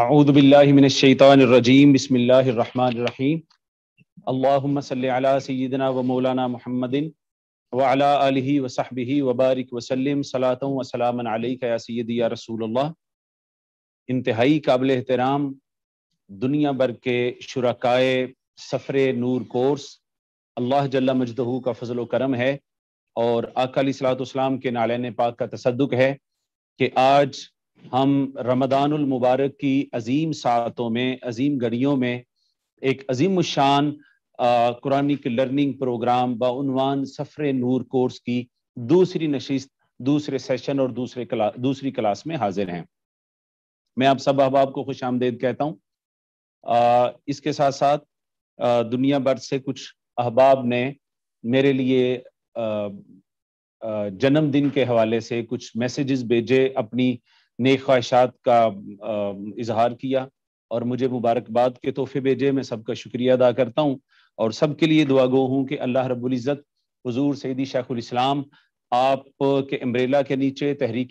अऊदबिल्लिमिनशैतानरजीम बसमीम अल्लाम सल सैदना व मौलाना महमदिन वाला अलही वसहबी वबारक वसलम सलात वसलामन या सैदी या रसूल इंतहाई काबिल एहतराम दुनिया भर के शुराकाए सफ़र नूर कोर्स अल्लाह जल्ला मजदहू का फजल करम है और आकाली सलात के नालैन पाक का तसदुक है कि आज हम रमदानुल मुबारक की अजीम सातों में अजीम घड़ियों में एक अजीम शान के लर्निंग प्रोग्राम बनवान सफ़र नूर कोर्स की दूसरी नशिस्त दूसरे सेशन और दूसरे क्ला, दूसरी क्लास में हाजिर हैं मैं आप सब अहबाब को खुश आमदेद कहता हूँ इसके साथ साथ आ, दुनिया भर से कुछ अहबाब ने मेरे लिए जन्मदिन के हवाले से कुछ मैसेजेस भेजे अपनी नेक ख्वाहिशात का इजहार किया और मुझे मुबारकबाद के तोहफे भेजे मैं सबका शुक्रिया अदा करता हूँ और सबके लिए दुआ गो हूँ कि अल्लाह रबुल्ज़त हजूर सैदी शाखुलस्लाम आप के अम्ब्रेला के नीचे तहरीक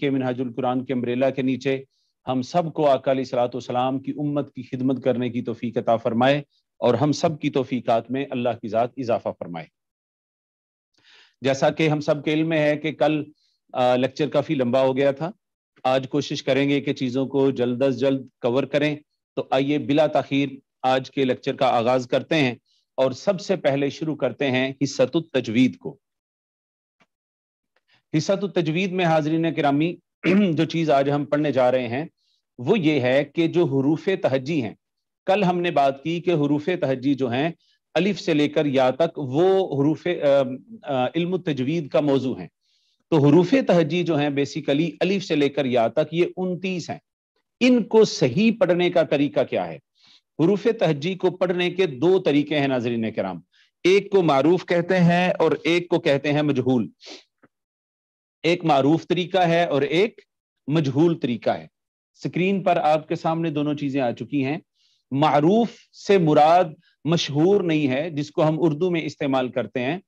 कुरान के अम्ब्रेला के नीचे हम सब को अकाली सलाम की उम्मत की खिदमत करने की तोफ़ी अता फ़रमाए और हम सब की तोफ़ीक़ात में अल्लाह की ज़ात इजाफ़ा फ़रमाए जैसा कि हम सब के इल्म है कि कल लेक्चर काफ़ी लंबा हो गया था आज कोशिश करेंगे कि चीज़ों को जल्द अज जल्द कवर करें तो आइए बिला तखीर आज के लेक्चर का आगाज़ करते हैं और सबसे पहले शुरू करते हैं हिस्सत तजवीद को हिस्सत तजवीद में हाजरीन करामी जो चीज़ आज हम पढ़ने जा रहे हैं वो ये है कि जो हरूफ तहजी हैं कल हमने बात की कि हरूफ तहजी जो हैं अलिफ से लेकर या तक वो हरूफ इल्म तजवीद का मौजू हैं तो हरूफ तहजी जो हैं बेसिकली अलीफ से लेकर या तक ये उनतीस हैं इनको सही पढ़ने का तरीका क्या है हरूफ तहजी को पढ़ने के दो तरीके हैं नाजरीन कराम एक को मारूफ कहते हैं और एक को कहते हैं मजहूल एक मारूफ तरीका है और एक मजहूल तरीका है स्क्रीन पर आपके सामने दोनों चीजें आ चुकी हैं मारूफ से मुराद मशहूर नहीं है जिसको हम उर्दू में इस्तेमाल करते हैं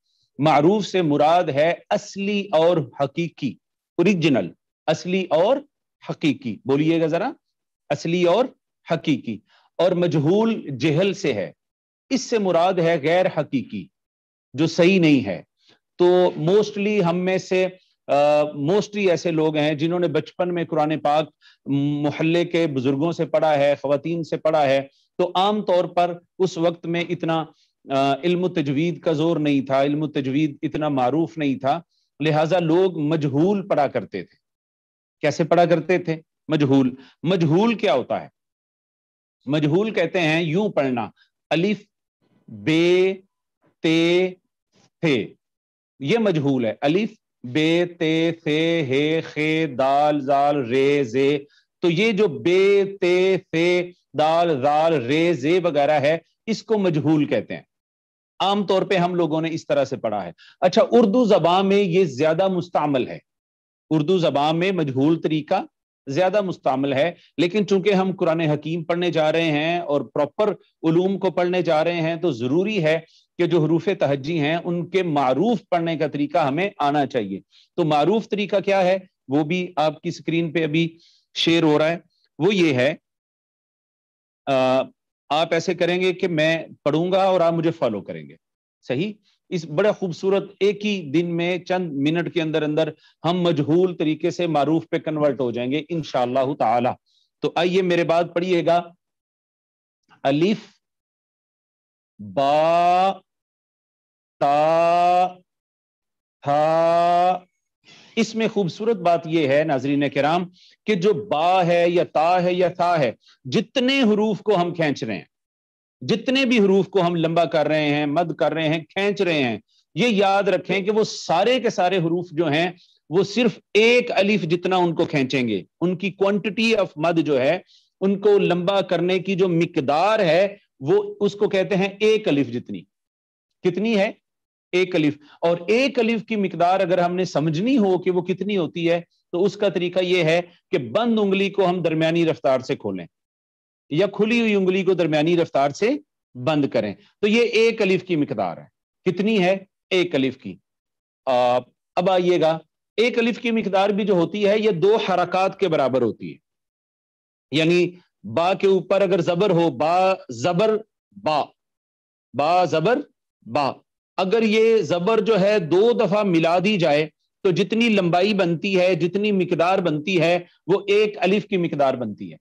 मारूफ से मुराद है असली और हकीकी ओरिजिनल असली और हकीकी बोलिएगा जरा असली और हकीकी और मजहूल जहल से है इससे मुराद है गैर हकीकी जो सही नहीं है तो मोस्टली हम में से मोस्टली uh, ऐसे लोग हैं जिन्होंने बचपन में कुरान पाक मोहल्ले के बुजुर्गों से पढ़ा है खातन से पढ़ा है तो आम तौर पर उस वक्त में इतना इल्म तजवीद का जोर नहीं था इल्म तजवीद इतना मारूफ नहीं था लिहाजा लोग मजहूल पढ़ा करते थे कैसे पढ़ा करते थे मजहूल मजहूल क्या होता है मजहूल कहते हैं यूं पढ़ना अलिफ बे ते थे ये मजहूल है अलिफ बे ते फे हे खे दाल जाल रे जे तो ये जो बे ते फे दाल जाल रे जे वगैरह है इसको मजहूल कहते हैं आमतौर पे हम लोगों ने इस तरह से पढ़ा है अच्छा उर्दू जबान में ये ज्यादा मुस्तमल है उर्दू जबान में मजहूल तरीका ज्यादा मुस्तमल है लेकिन चूंकि हम कुरान हकीम पढ़ने जा रहे हैं और प्रॉपर उलूम को पढ़ने जा रहे हैं तो जरूरी है कि जो हरूफ तहजी हैं उनके मारूफ पढ़ने का तरीका हमें आना चाहिए तो मारूफ तरीका क्या है वो भी आपकी स्क्रीन पे अभी शेयर हो रहा है वो ये है आप ऐसे करेंगे कि मैं पढ़ूंगा और आप मुझे फॉलो करेंगे सही इस बड़े खूबसूरत एक ही दिन में चंद मिनट के अंदर अंदर हम मजहूल तरीके से मारूफ पे कन्वर्ट हो जाएंगे इन शह तो आइए मेरे बाद पढ़िएगा अलिफ बा ता हा इसमें खूबसूरत बात यह है नाजरीन कराम कि जो बा है या ता है या था है जितने हरूफ को हम खींच रहे हैं जितने भी हरूफ को हम लंबा कर रहे हैं मद कर रहे हैं खींच रहे हैं ये याद रखें कि वो सारे के सारे हरूफ जो हैं वो सिर्फ एक अलिफ जितना उनको खींचेंगे उनकी क्वांटिटी ऑफ मद जो है उनको लंबा करने की जो मकदार है वो उसको कहते हैं एक अलिफ जितनी कितनी है एक अलिफ और एक अलिफ की मकदार अगर हमने समझनी हो कि वो कितनी होती है तो उसका तरीका यह है कि बंद उंगली को हम दरमिया रफ्तार से खोलें या खुली हुई उंगली को दरमिया रफ्तार से बंद करें तो ये एक अलिफ की मकदार है कितनी है एक अलिफ की आ, अब आइएगा एक अलिफ की मकदार भी जो होती है यह दो हरकत के बराबर होती है यानी बा के ऊपर अगर जबर हो बा जबर बा बा जबर बा अगर ये जबर जो है दो दफा मिला दी जाए तो जितनी लंबाई बनती है जितनी मिकदार बनती है वो एक अलिफ की मिकदार बनती है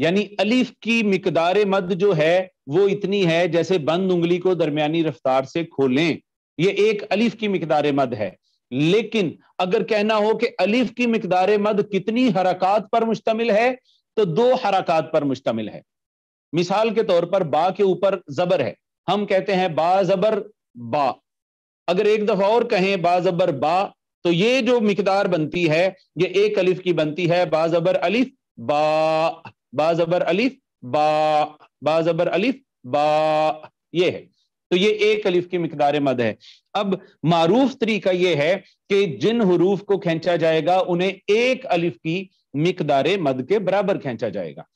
यानी अलिफ की मिकदार मद जो है वो इतनी है जैसे बंद उंगली को दरमियानी रफ्तार से खोलें ये एक अलिफ की मिकदार मद है लेकिन अगर कहना हो कि अलिफ की मकदार मद कितनी हरकत पर मुश्तमिल है तो दो हरकत पर मुश्तमिल है मिसाल के तौर पर बा के ऊपर जबर है हम कहते हैं बा जबर बा अगर एक दफा और कहें बाजबर बा तो ये जो मिकदार बनती है ये एक अलिफ की बनती है बाजबर अलिफ बा बाजबर अलिफ बा बाजबर अलिफ बा ये है तो ये एक अलिफ की मकदार मद है अब मारूफ तरीका यह है कि जिन हरूफ को खींचा जाएगा उन्हें एक अलिफ की मकदार मद के बराबर खींचा जाएगा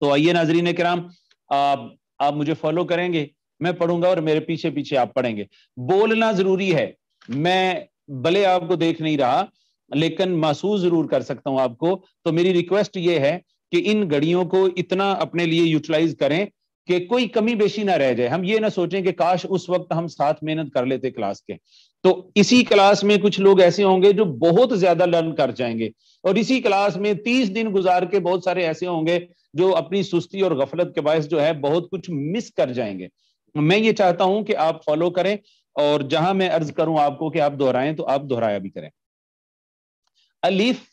तो आइए नाजरीन कराम आप मुझे फॉलो करेंगे मैं पढ़ूंगा और मेरे पीछे पीछे आप पढ़ेंगे बोलना जरूरी है मैं भले आपको देख नहीं रहा लेकिन महसूस जरूर कर सकता हूं आपको तो मेरी रिक्वेस्ट ये है कि इन घड़ियों को इतना अपने लिए यूटिलाइज करें कि कोई कमी बेशी ना रह जाए हम ये ना सोचें कि काश उस वक्त हम साथ मेहनत कर लेते क्लास के तो इसी क्लास में कुछ लोग ऐसे होंगे जो बहुत ज्यादा लर्न कर जाएंगे और इसी क्लास में तीस दिन गुजार के बहुत सारे ऐसे होंगे जो अपनी सुस्ती और गफलत के बायस जो है बहुत कुछ मिस कर जाएंगे मैं ये चाहता हूं कि आप फॉलो करें और जहां मैं अर्ज करूं आपको कि आप दोहराएं तो आप दोहराया भी करें अलीफ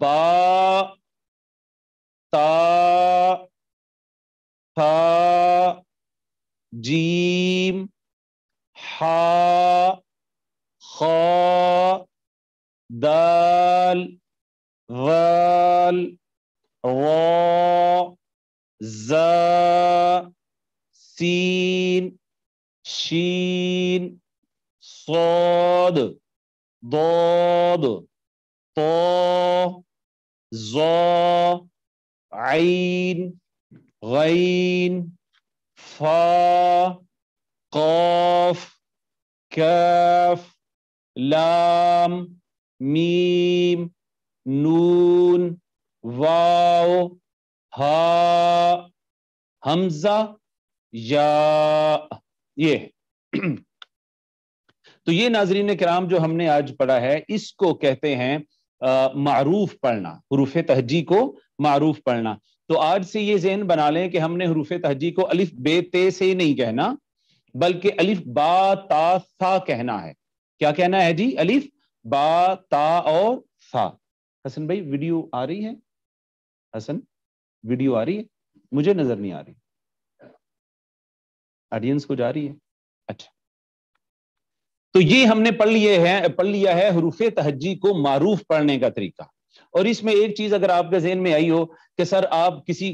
बा ता था जीम हा खा दाल वाल वा जा سين شين صاد ضاد طا ظا عين غين فا قاف كاف لام ميم نون واو ها همزة या ये तो ये नाजरीन कराम जो हमने आज पढ़ा है इसको कहते हैं मरूफ पढ़ना हरूफ तहजी को मरूफ पढ़ना तो आज से ये जहन बना लें कि हमने हरूफ तहजी को अलिफ बे ते से नहीं कहना बल्कि अलिफ बा ता सा कहना है क्या कहना है जी अलिफ बा ता और सा हसन भाई वीडियो आ रही है हसन वीडियो आ रही है मुझे नजर नहीं आ रही ऑडियंस को जा रही है अच्छा तो ये हमने पढ़ लिए है पढ़ लिया है हरूफ तहजी को मारूफ पढ़ने का तरीका और इसमें एक चीज अगर आपके जहन में आई हो कि सर आप किसी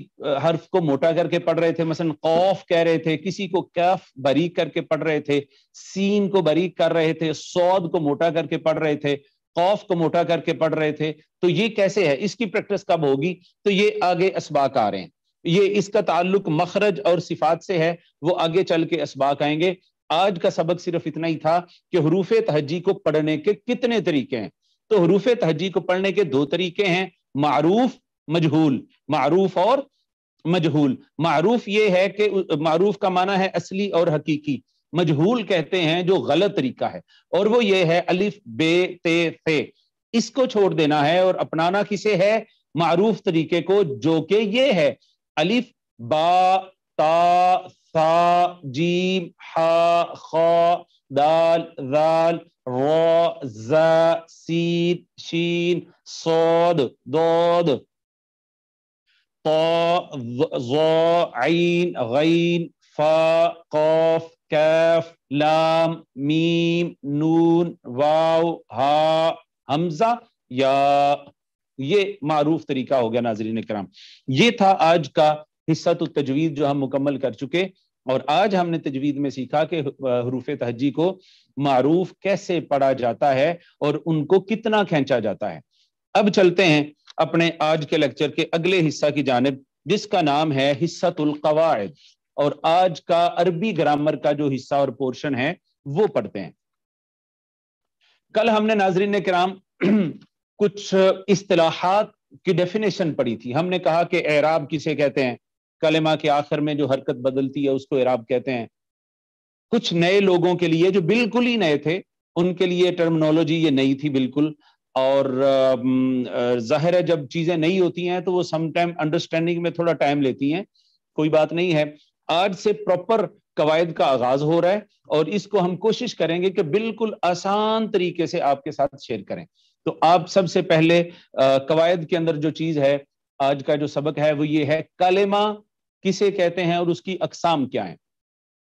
हर्फ को मोटा करके पढ़ रहे थे मसलन कौफ कह रहे थे किसी को कैफ बारीक करके पढ़ रहे थे सीन को बारीक कर रहे थे सौद को मोटा करके पढ़ रहे थे खौफ को मोटा करके पढ़ रहे थे तो ये कैसे है इसकी प्रैक्टिस कब होगी तो ये आगे इसबाक आ रहे हैं ये इसका ताल्लुक मखरज और सिफात से है वो आगे चल के इसबाक आएंगे आज का सबक सिर्फ इतना ही था कि हरूफ तहजी को पढ़ने के कितने तरीके हैं तो हरूफ तहजी को पढ़ने के दो तरीके हैं मारूफ मजहूल मारूफ और मजहूल मारूफ ये है कि मारूफ का माना है असली और हकीकी मजहूल कहते हैं जो गलत तरीका है और वो ये है अलिफ बे ते फे इसको छोड़ देना है और अपनाना किसे है मारूफ तरीके को जो कि ये है الف با تا ثا جيم حا خا دال ذال را زا سين شين صاد ضاد طا ظا عين غين فا قاف كاف لام ميم نون واو ها همزة يا ये मारूफ तरीका हो गया नाजरीन कराम ये था आज का हिस्सा तो तजवीद जो हम मुकम्मल कर चुके और आज हमने तजवीद में सीखा कि हरूफ तहजी को मारूफ कैसे पढ़ा जाता है और उनको कितना खींचा जाता है अब चलते हैं अपने आज के लेक्चर के अगले हिस्सा की जानब जिसका नाम है हिस्सतुल्कवायद और आज का अरबी ग्रामर का जो हिस्सा और पोर्शन है वो पढ़ते हैं कल हमने नाजरीन कराम कुछ असलाहत की डेफिनेशन पड़ी थी हमने कहा कि एराब किसे कहते हैं कलेमा के आखिर में जो हरकत बदलती है उसको एराब कहते हैं कुछ नए लोगों के लिए जो बिल्कुल ही नए थे उनके लिए टर्मिनोलॉजी ये नई थी बिल्कुल और जाहिर है जब चीज़ें नई होती हैं तो वो समटाइम अंडरस्टैंडिंग में थोड़ा टाइम लेती हैं कोई बात नहीं है आज से प्रॉपर कवायद का आगाज हो रहा है और इसको हम कोशिश करेंगे कि बिल्कुल आसान तरीके से आपके साथ शेयर करें तो आप सबसे पहले कवायद के अंदर जो चीज है आज का जो सबक है वो ये है कलेमा किसे कहते हैं और उसकी अकसाम क्या है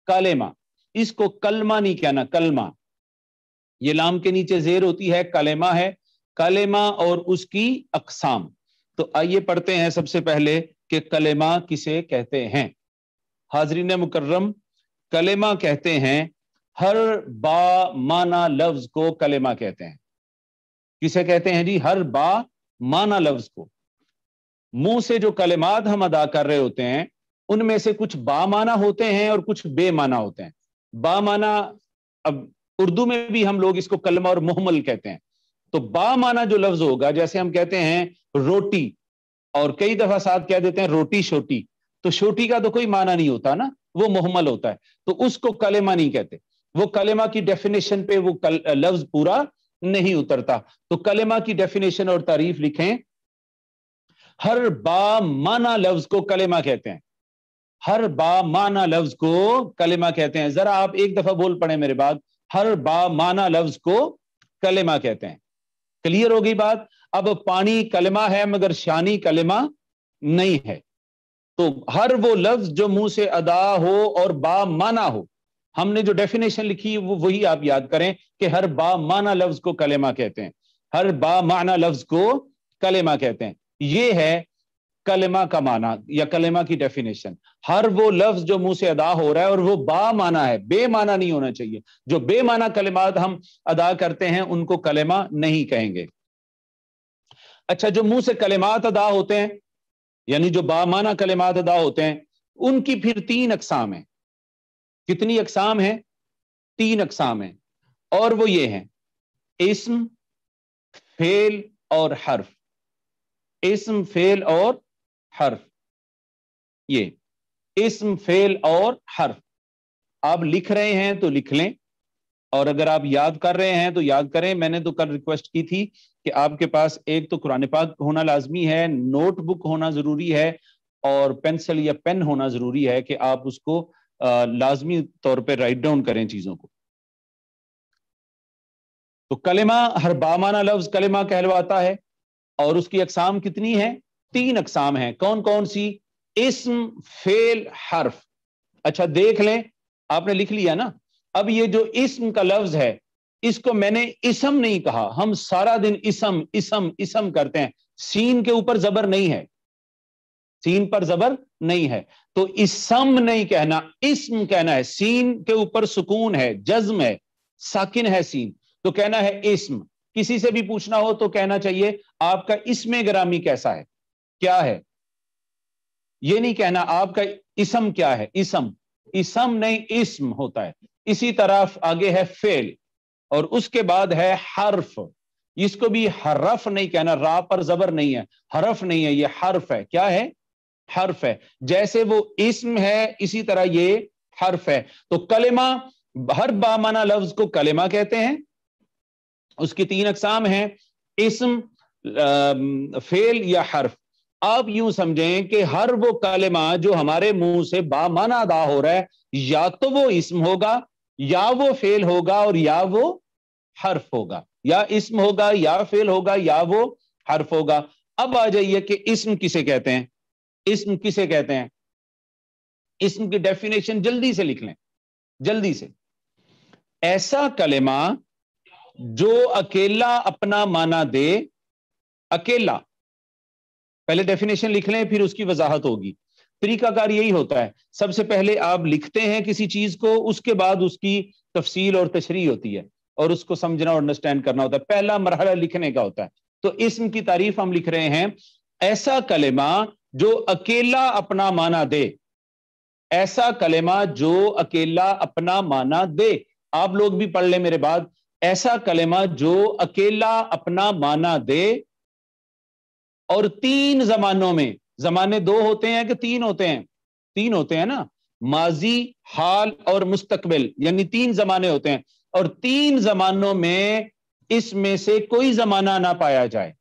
कलेमा इसको कलमा नहीं कहना कलमा ये लाम के नीचे जेर होती है कलेमा है कलेमा और उसकी अकसाम तो आइए पढ़ते हैं सबसे पहले कि कलेमा किसे कहते हैं हाजरीन मुकर्रम कलेमा कहते हैं हर बा माना लफ्ज को कलेमा कहते हैं किसे कहते हैं जी हर बा माना लफ्ज को मुंह से जो कलेमात हम अदा कर रहे होते हैं उनमें से कुछ बामाना होते हैं और कुछ बेमाना होते हैं बामाना अब उर्दू में भी हम लोग इसको कलमा और मोहम्मल कहते हैं तो बामाना जो लफ्ज होगा जैसे हम कहते हैं रोटी और कई दफा साथ कह देते हैं रोटी शोटी तो शोटी का तो कोई माना नहीं होता ना वो मोहम्मल होता है तो उसको कलेमा नहीं कहते वो कलेमा की डेफिनेशन पे वो लफ्ज पूरा नहीं उतरता तो कलेमा की डेफिनेशन और तारीफ लिखें हर बा माना लफ्ज को कलेमा कहते हैं हर बा माना लफ्ज को कलेमा कहते हैं जरा आप एक दफा बोल पड़े मेरे बाद हर बा माना लफ्ज को कलेमा कहते हैं क्लियर हो गई बात अब पानी कलेमा है मगर शानी कलेमा नहीं है तो हर वो लफ्ज जो मुंह से अदा हो और बा माना हो हमने जो डेफिनेशन लिखी वो वही आप याद करें कि हर बा माना लफ्ज को कलेमा कहते हैं हर बा माना लफ्ज को कलेमा कहते हैं ये है कलेमा का माना या कलेमा की डेफिनेशन हर वो लफ्ज जो मुंह से अदा हो रहा है और वो बा माना है बेमाना नहीं होना चाहिए जो बेमाना कलेमात हम अदा करते हैं उनको कलेमा नहीं कहेंगे अच्छा जो मुंह से कलेमात अदा होते हैं यानी जो बामाना कलेमात अदा होते हैं उनकी फिर तीन अकसाम है कितनी अकसाम है तीन अकसाम है और वो ये हैं इसम फेल और हर्फ इसम फेल और हर्फ ये इसम फेल और हर्फ आप लिख रहे हैं तो लिख लें और अगर आप याद कर रहे हैं तो याद करें मैंने तो कल रिक्वेस्ट की थी कि आपके पास एक तो कुरान पाक होना लाजमी है नोटबुक होना जरूरी है और पेंसिल या पेन होना जरूरी है कि आप उसको लाजमी तौर पर राइट डाउन करें चीज़ों को तो कलेमा हर बामाना लफ्ज कलेमा कहलवाता है और उसकी अकसाम कितनी है तीन अकसाम है कौन कौन सी इसम फेल हर्फ अच्छा देख लें आपने लिख लिया ना अब ये जो इसम का लफ्ज है इसको मैंने इसम नहीं कहा हम सारा दिन इसम इसम इसम करते हैं सीन के ऊपर जबर नहीं है सीन पर जबर नहीं है तो इसम नहीं कहना इसम कहना है सीन के ऊपर सुकून है जज्म है साकिन है सीन तो कहना है इसम किसी से भी पूछना हो तो कहना चाहिए आपका इसमें ग्रामी कैसा है क्या है ये नहीं कहना आपका इसम क्या है इसम इसम नहीं इसम होता है इसी तरफ आगे है फेल और उसके बाद है हर्फ इसको भी हरफ नहीं कहना रा पर जबर नहीं है हरफ नहीं है ये हर्फ है क्या है हर्फ है जैसे वो इसम है इसी तरह ये हर्फ है तो कलेमा हर बामाना लफ्ज को कलेमा कहते हैं उसकी तीन अकसाम हैं इसम फेल या हर्फ आप यूं समझें कि हर वो कलेमा जो हमारे मुंह से बामाना अदा हो रहा है या तो वो इसम होगा या वो फेल होगा और या वो हर्फ होगा या इसम होगा या फेल होगा या वो हर्फ होगा अब आ जाइए कि इसम किसे कहते हैं इसम किसे कहते हैं इसम की डेफिनेशन जल्दी से लिख लें जल्दी से ऐसा कलेमा जो अकेला अपना माना दे अकेला पहले डेफिनेशन लिख लें फिर उसकी वजाहत होगी तरीकाकार यही होता है सबसे पहले आप लिखते हैं किसी चीज को उसके बाद उसकी तफसील और तशरी होती है और उसको समझना और अंडरस्टैंड करना होता है पहला मरहला लिखने का होता है तो इसम की तारीफ हम लिख रहे हैं ऐसा कलेमा जो अकेला अपना माना दे ऐसा कलेमा जो अकेला अपना माना दे आप लोग भी पढ़ ले मेरे बाद ऐसा कलेमा जो अकेला अपना माना दे और तीन जमानों में जमाने दो होते हैं कि तीन होते हैं तीन होते हैं ना माजी हाल और मुस्तकबिल यानी तीन जमाने होते हैं और तीन जमानों में इसमें से कोई जमाना ना पाया जाए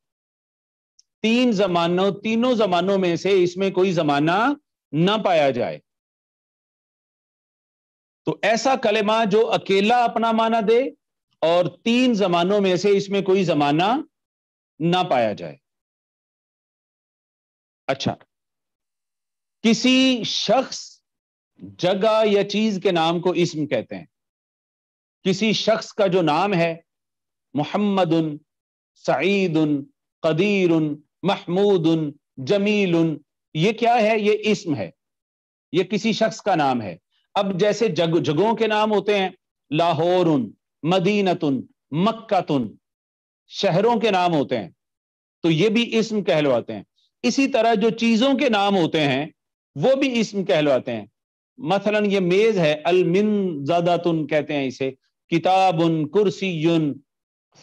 तीन जमानों तीनों जमानों में से इसमें कोई जमाना ना पाया जाए तो ऐसा कलेमा जो अकेला अपना माना दे और तीन जमानों में से इसमें कोई जमाना ना पाया जाए अच्छा किसी शख्स जगह या चीज के नाम को इस्म कहते हैं किसी शख्स का जो नाम है मोहम्मद सईद उन कदीर उन महमूद जमील ये क्या है ये इसम है ये किसी शख्स का नाम है अब जैसे जग जगहों के नाम होते हैं लाहौर उन मदीनतुन मक्कातुन शहरों के नाम होते हैं तो ये भी इसम कहलवाते हैं इसी तरह जो चीजों के नाम होते हैं वो भी इसम कहलवाते हैं मसलन ये मेज है अलमिन जदातन कहते हैं इसे किताबुन कुर्सीयुन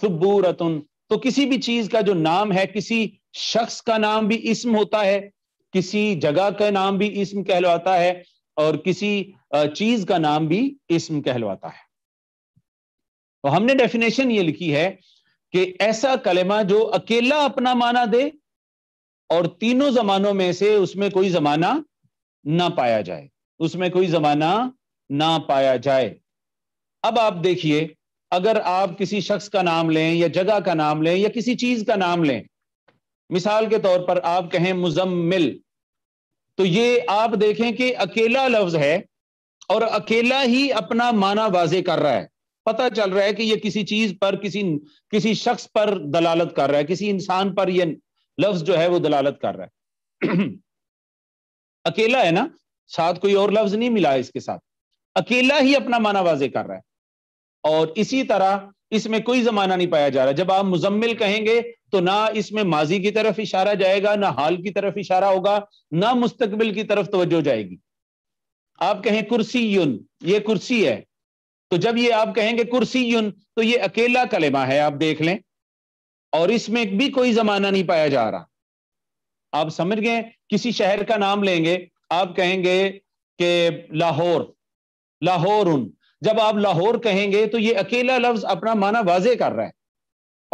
सुबूरतुन तो किसी भी चीज का जो नाम है किसी शख्स का नाम भी इसम होता है किसी जगह का नाम भी इसम कहलवाता है और किसी चीज का नाम भी इसम कहलवाता है तो हमने डेफिनेशन ये लिखी है कि ऐसा कलेमा जो अकेला अपना माना दे और तीनों जमानों में से उसमें कोई जमाना ना पाया जाए उसमें कोई जमाना ना पाया जाए अब आप देखिए अगर आप किसी शख्स का नाम लें या जगह का नाम लें या किसी चीज का नाम लें मिसाल के तौर पर आप कहें मुजम्मिल तो ये आप देखें कि अकेला लफ्ज है और अकेला ही अपना माना वाजे कर रहा है पता चल रहा है कि यह किसी चीज पर किसी किसी शख्स पर दलालत कर रहा है किसी इंसान पर यह लफ्ज जो है वो दलालत कर रहा है अकेला है ना साथ कोई और लफ्ज नहीं मिला इसके साथ अकेला ही अपना माना वाजे कर रहा है और इसी तरह इसमें कोई जमाना नहीं पाया जा रहा जब आप मुजम्मिल कहेंगे तो ना इसमें माजी की तरफ इशारा जाएगा ना हाल की तरफ इशारा होगा ना मुस्तकबिल की तरफ तवज्जो जाएगी आप कहें कुर्सी युन ये कुर्सी है तो जब ये आप कहेंगे कुर्सी युन तो ये अकेला कलेमा है आप देख लें और इसमें भी कोई जमाना नहीं पाया जा रहा आप समझ गए किसी शहर का नाम लेंगे आप कहेंगे कि लाहौर लाहौर उन जब आप लाहौर कहेंगे तो ये अकेला लफ्ज अपना माना वाजे कर रहा है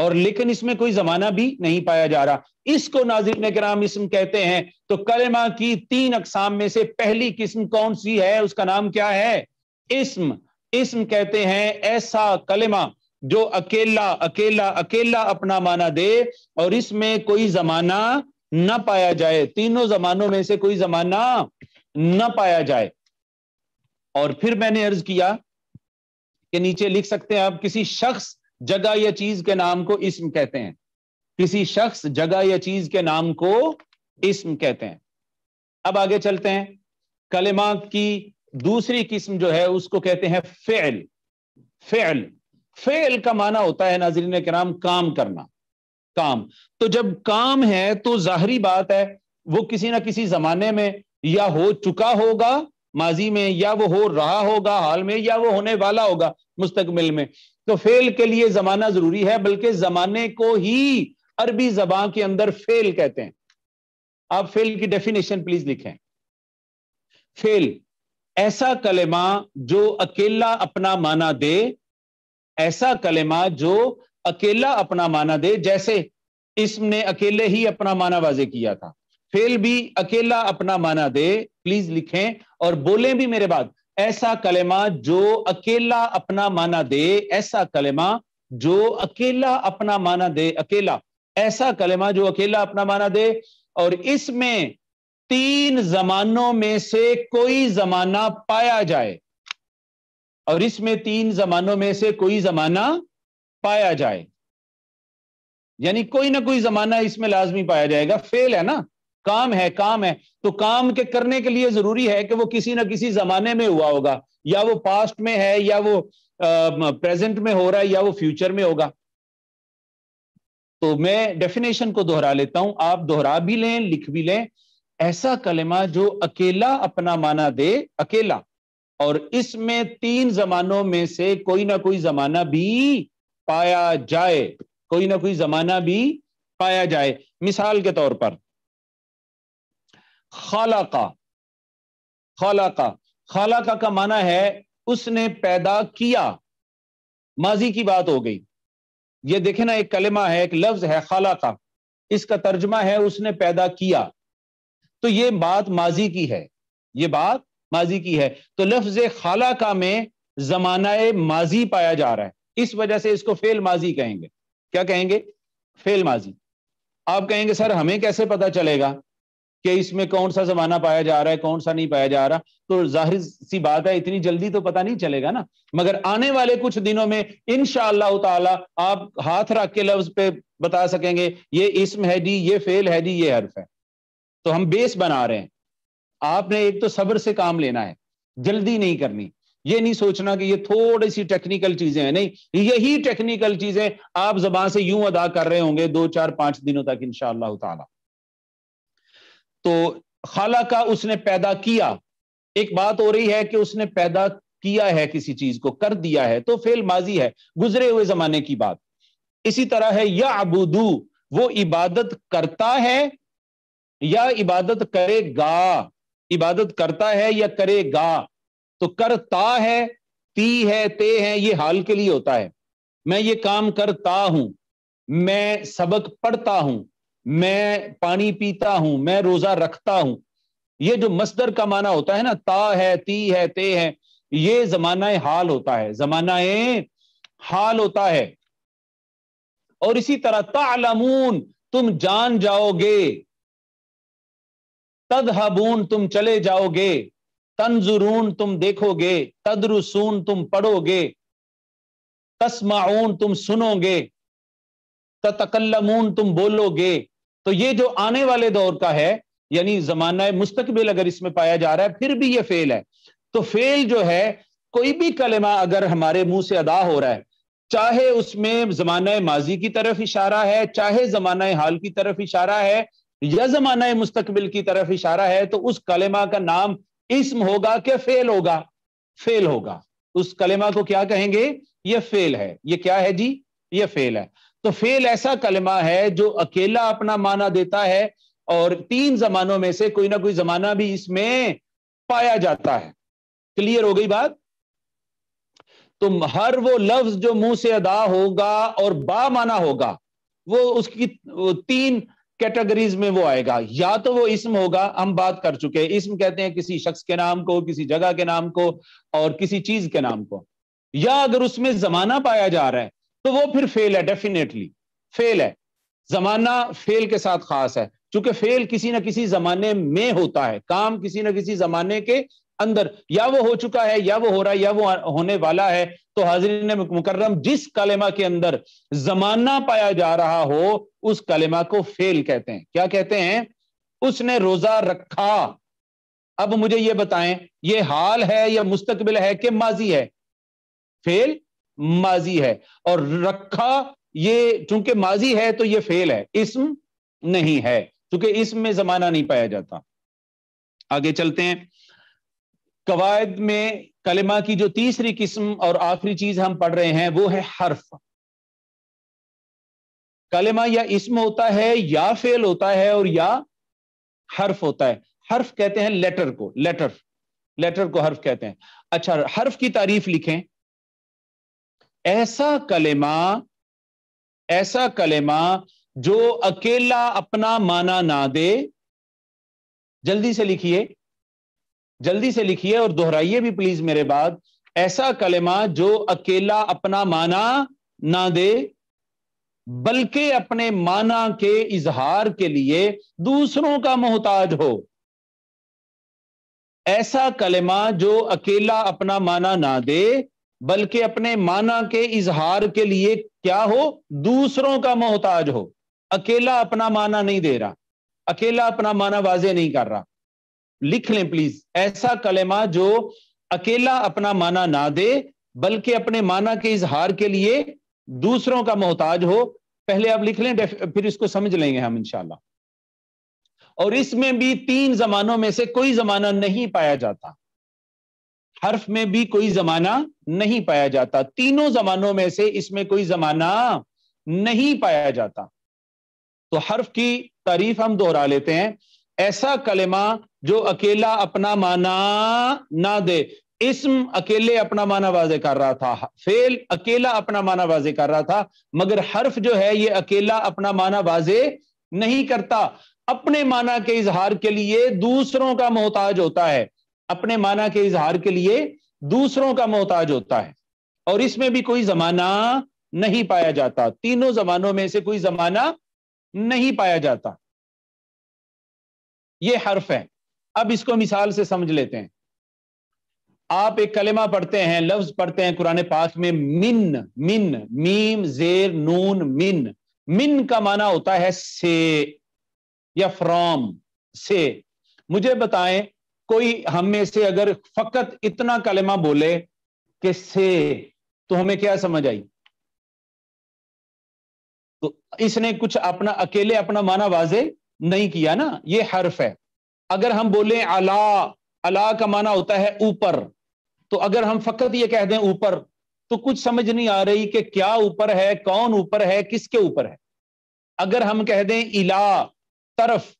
और लेकिन इसमें कोई जमाना भी नहीं पाया जा रहा इसको नाजिम कराम इसम कहते हैं तो कलमा की तीन अकसाम में से पहली किस्म कौन सी है उसका नाम क्या है इसम इसम कहते हैं ऐसा कलमा जो अकेला अकेला अकेला अपना माना दे और इसमें कोई जमाना न पाया जाए तीनों जमानों में से कोई जमाना न पाया जाए और फिर मैंने अर्ज किया कि नीचे लिख सकते हैं आप किसी शख्स जगह या चीज के नाम को इसम कहते हैं किसी शख्स जगह या चीज के नाम को इसम कहते हैं अब आगे चलते हैं कलेमा की दूसरी किस्म जो है उसको कहते हैं फेल फेल फेल का माना होता है नाजरीन के नाम काम करना काम तो जब काम है तो जाहरी बात है वो किसी ना किसी जमाने में या हो चुका होगा माजी में या वो हो रहा होगा हाल में या वो होने वाला होगा मुस्तकबिल में तो फेल के लिए जमाना जरूरी है बल्कि जमाने को ही अरबी जबान के अंदर फेल कहते हैं आप फेल की डेफिनेशन प्लीज लिखें फेल ऐसा कलेमा जो अकेला अपना माना दे ऐसा कलेमा जो अकेला अपना माना दे जैसे इसने अकेले ही अपना माना वाजे किया था फेल भी अकेला अपना माना दे प्लीज लिखें और बोले भी मेरे बाद ऐसा कलेमा जो अकेला अपना माना दे ऐसा कलेमा जो अकेला अपना माना दे अकेला ऐसा कलेमा जो अकेला अपना माना दे और इसमें तीन जमानों में से कोई जमाना पाया जाए और इसमें तीन जमानों में से कोई जमाना पाया जाए यानी कोई ना कोई जमाना इसमें लाजमी पाया जाएगा फेल है ना काम है काम है तो काम के करने के लिए जरूरी है कि वो किसी ना किसी जमाने में हुआ होगा या वो पास्ट में है या वो प्रेजेंट में हो रहा है या वो फ्यूचर में होगा तो मैं डेफिनेशन को दोहरा लेता हूं आप दोहरा भी लें लिख भी लें ऐसा कलेमा जो अकेला अपना माना दे अकेला और इसमें तीन जमानों में से कोई ना कोई जमाना भी पाया जाए कोई ना कोई जमाना भी पाया जाए मिसाल के तौर पर खलाका खलाका खलाका का माना है उसने पैदा किया माजी की बात हो गई ये देखे ना एक कलमा है एक लफ्ज है खलाका इसका तर्जमा है उसने पैदा किया तो ये बात माजी की है ये बात माजी की है तो लफ्ज का में जमाना माजी पाया जा रहा है इस वजह से इसको फेल माजी कहेंगे क्या कहेंगे फेल माजी आप कहेंगे सर हमें कैसे पता चलेगा कि इसमें कौन सा जमाना पाया जा रहा है कौन सा नहीं पाया जा रहा तो जाहिर सी बात है इतनी जल्दी तो पता नहीं चलेगा ना मगर आने वाले कुछ दिनों में इन ताला आप हाथ रख के लफ्ज पे बता सकेंगे ये इसम है जी ये फेल है जी ये हर्फ है तो हम बेस बना रहे हैं आपने एक तो सब्र से काम लेना है जल्दी नहीं करनी ये नहीं सोचना कि ये थोड़ी सी टेक्निकल चीजें हैं नहीं यही टेक्निकल चीजें आप जबान से यूं अदा कर रहे होंगे दो चार पांच दिनों तक इनशाला तो खाला का उसने पैदा किया एक बात हो रही है कि उसने पैदा किया है किसी चीज को कर दिया है तो फेल माजी है गुजरे हुए जमाने की बात इसी तरह है या अबूदू वो इबादत करता है या इबादत करेगा इबादत करता है या करेगा तो करता है ती है ते है ये हाल के लिए होता है मैं ये काम करता हूं मैं सबक पढ़ता हूं मैं पानी पीता हूं मैं रोजा रखता हूं ये जो मस्दर का माना होता है ना ता है ती है ते है ये जमाना हाल होता है जमाना हाल होता है और इसी तरह तालमून तुम जान जाओगे तदहबून तुम चले जाओगे तंजुरून तुम देखोगे तदरुसून तुम पढ़ोगे तस्माउन तुम सुनोगे ततकल्लमून तुम बोलोगे तो ये जो आने वाले दौर का है यानी जमाना मुस्तकबिल अगर इसमें पाया जा रहा है फिर भी ये फेल है तो फेल जो है कोई भी कलमा अगर हमारे मुंह से अदा हो रहा है चाहे उसमें जमाना माजी की तरफ इशारा है चाहे जमाना हाल की तरफ इशारा है या जमाना मुस्तकबिल की तरफ इशारा है तो उस कलेमा का नाम इसम होगा कि फेल होगा फेल होगा उस कलेमा को क्या कहेंगे ये फेल है ये क्या है जी ये फेल है तो फेल ऐसा कलमा है जो अकेला अपना माना देता है और तीन जमानों में से कोई ना कोई जमाना भी इसमें पाया जाता है क्लियर हो गई बात तुम हर वो लफ्ज जो मुंह से अदा होगा और बा माना होगा वो उसकी तीन कैटेगरीज में वो आएगा या तो वो इसम होगा हम बात कर चुके हैं इसम कहते हैं किसी शख्स के नाम को किसी जगह के नाम को और किसी चीज के नाम को या अगर उसमें जमाना पाया जा रहा है तो वो फिर फेल है डेफिनेटली फेल है जमाना फेल के साथ खास है चूंकि फेल किसी ना किसी जमाने में होता है काम किसी ना किसी जमाने के अंदर या वो हो चुका है या वो हो रहा है या वो होने वाला है तो हाजिर ने मुकर्रम जिस कलेमा के अंदर जमाना पाया जा रहा हो उस कलेमा को फेल कहते हैं क्या कहते हैं उसने रोजा रखा अब मुझे ये बताएं ये हाल है या मुस्तकबिल है कि माजी है फेल माजी है और रखा ये चूंकि माजी है तो ये फेल है इसम नहीं है चूंकि इसम में जमाना नहीं पाया जाता आगे चलते हैं कवायद में कलमा की जो तीसरी किस्म और आखिरी चीज हम पढ़ रहे हैं वो है हर्फ कलमा या इसम होता है या फेल होता है और या हर्फ होता है हर्फ कहते हैं लेटर को लेटर लेटर को हर्फ कहते हैं अच्छा हर्फ की तारीफ लिखें ऐसा कलेमा ऐसा कलेमा जो अकेला अपना माना ना दे जल्दी से लिखिए जल्दी से लिखिए और दोहराइए भी प्लीज मेरे बाद ऐसा कलेमा जो अकेला अपना माना ना दे बल्कि अपने माना के इजहार के लिए दूसरों का मोहताज हो ऐसा कलेमा जो अकेला अपना माना ना दे बल्कि अपने माना के इजहार के लिए क्या हो दूसरों का मोहताज हो अकेला अपना माना नहीं दे रहा अकेला अपना माना वाजे नहीं कर रहा लिख लें प्लीज ऐसा कलेमा जो अकेला अपना माना ना दे बल्कि अपने माना के इजहार के लिए दूसरों का मोहताज हो पहले आप लिख लें फिर इसको समझ लेंगे हम इंशाला और इसमें भी तीन जमानों में से कोई जमाना नहीं पाया जाता हर्फ में भी कोई जमाना नहीं पाया जाता तीनों जमानों में से इसमें कोई जमाना नहीं पाया जाता तो हर्फ की तारीफ हम दोहरा लेते हैं ऐसा कलेमा जो अकेला अपना माना ना दे इसम अकेले अपना माना वाजे कर रहा था फेल अकेला अपना माना वाजे कर रहा था मगर हर्फ जो है ये अकेला अपना माना वाजे नहीं करता अपने माना के इजहार के लिए दूसरों का मोहताज होता है अपने माना के इजहार के लिए दूसरों का मोहताज होता है और इसमें भी कोई जमाना नहीं पाया जाता तीनों जमानों में से कोई जमाना नहीं पाया जाता यह हर्फ है अब इसको मिसाल से समझ लेते हैं आप एक कलेमा पढ़ते हैं लफ्ज पढ़ते हैं कुरान पाक में मिन मिन मीम जेर नून मिन मिन का माना होता है से या फ्रॉम से मुझे बताएं कोई हम में से अगर फकत इतना कलमा बोले कि से तो हमें क्या समझ आई तो इसने कुछ अपना अकेले अपना माना वाजे नहीं किया ना ये हर्फ है अगर हम बोले अला अला का माना होता है ऊपर तो अगर हम फकत ये कह दें ऊपर तो कुछ समझ नहीं आ रही कि क्या ऊपर है कौन ऊपर है किसके ऊपर है अगर हम कह दें इला तरफ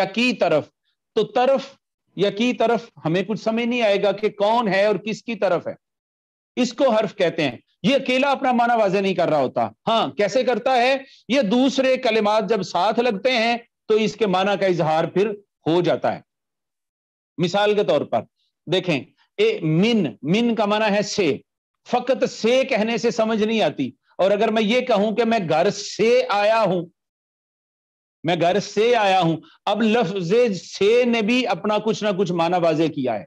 या की तरफ तो तरफ या की तरफ हमें कुछ समझ नहीं आएगा कि कौन है और किसकी तरफ है इसको हर्फ कहते हैं ये अकेला अपना माना वाजे नहीं कर रहा होता हाँ कैसे करता है ये दूसरे कलेमात जब साथ लगते हैं तो इसके माना का इजहार फिर हो जाता है मिसाल के तौर पर देखें ए मिन मिन का माना है से फकत से कहने से समझ नहीं आती और अगर मैं ये कहूं कि मैं घर से आया हूं मैं घर से आया हूं अब लफ्ज से ने भी अपना कुछ ना कुछ माना वाजे किया है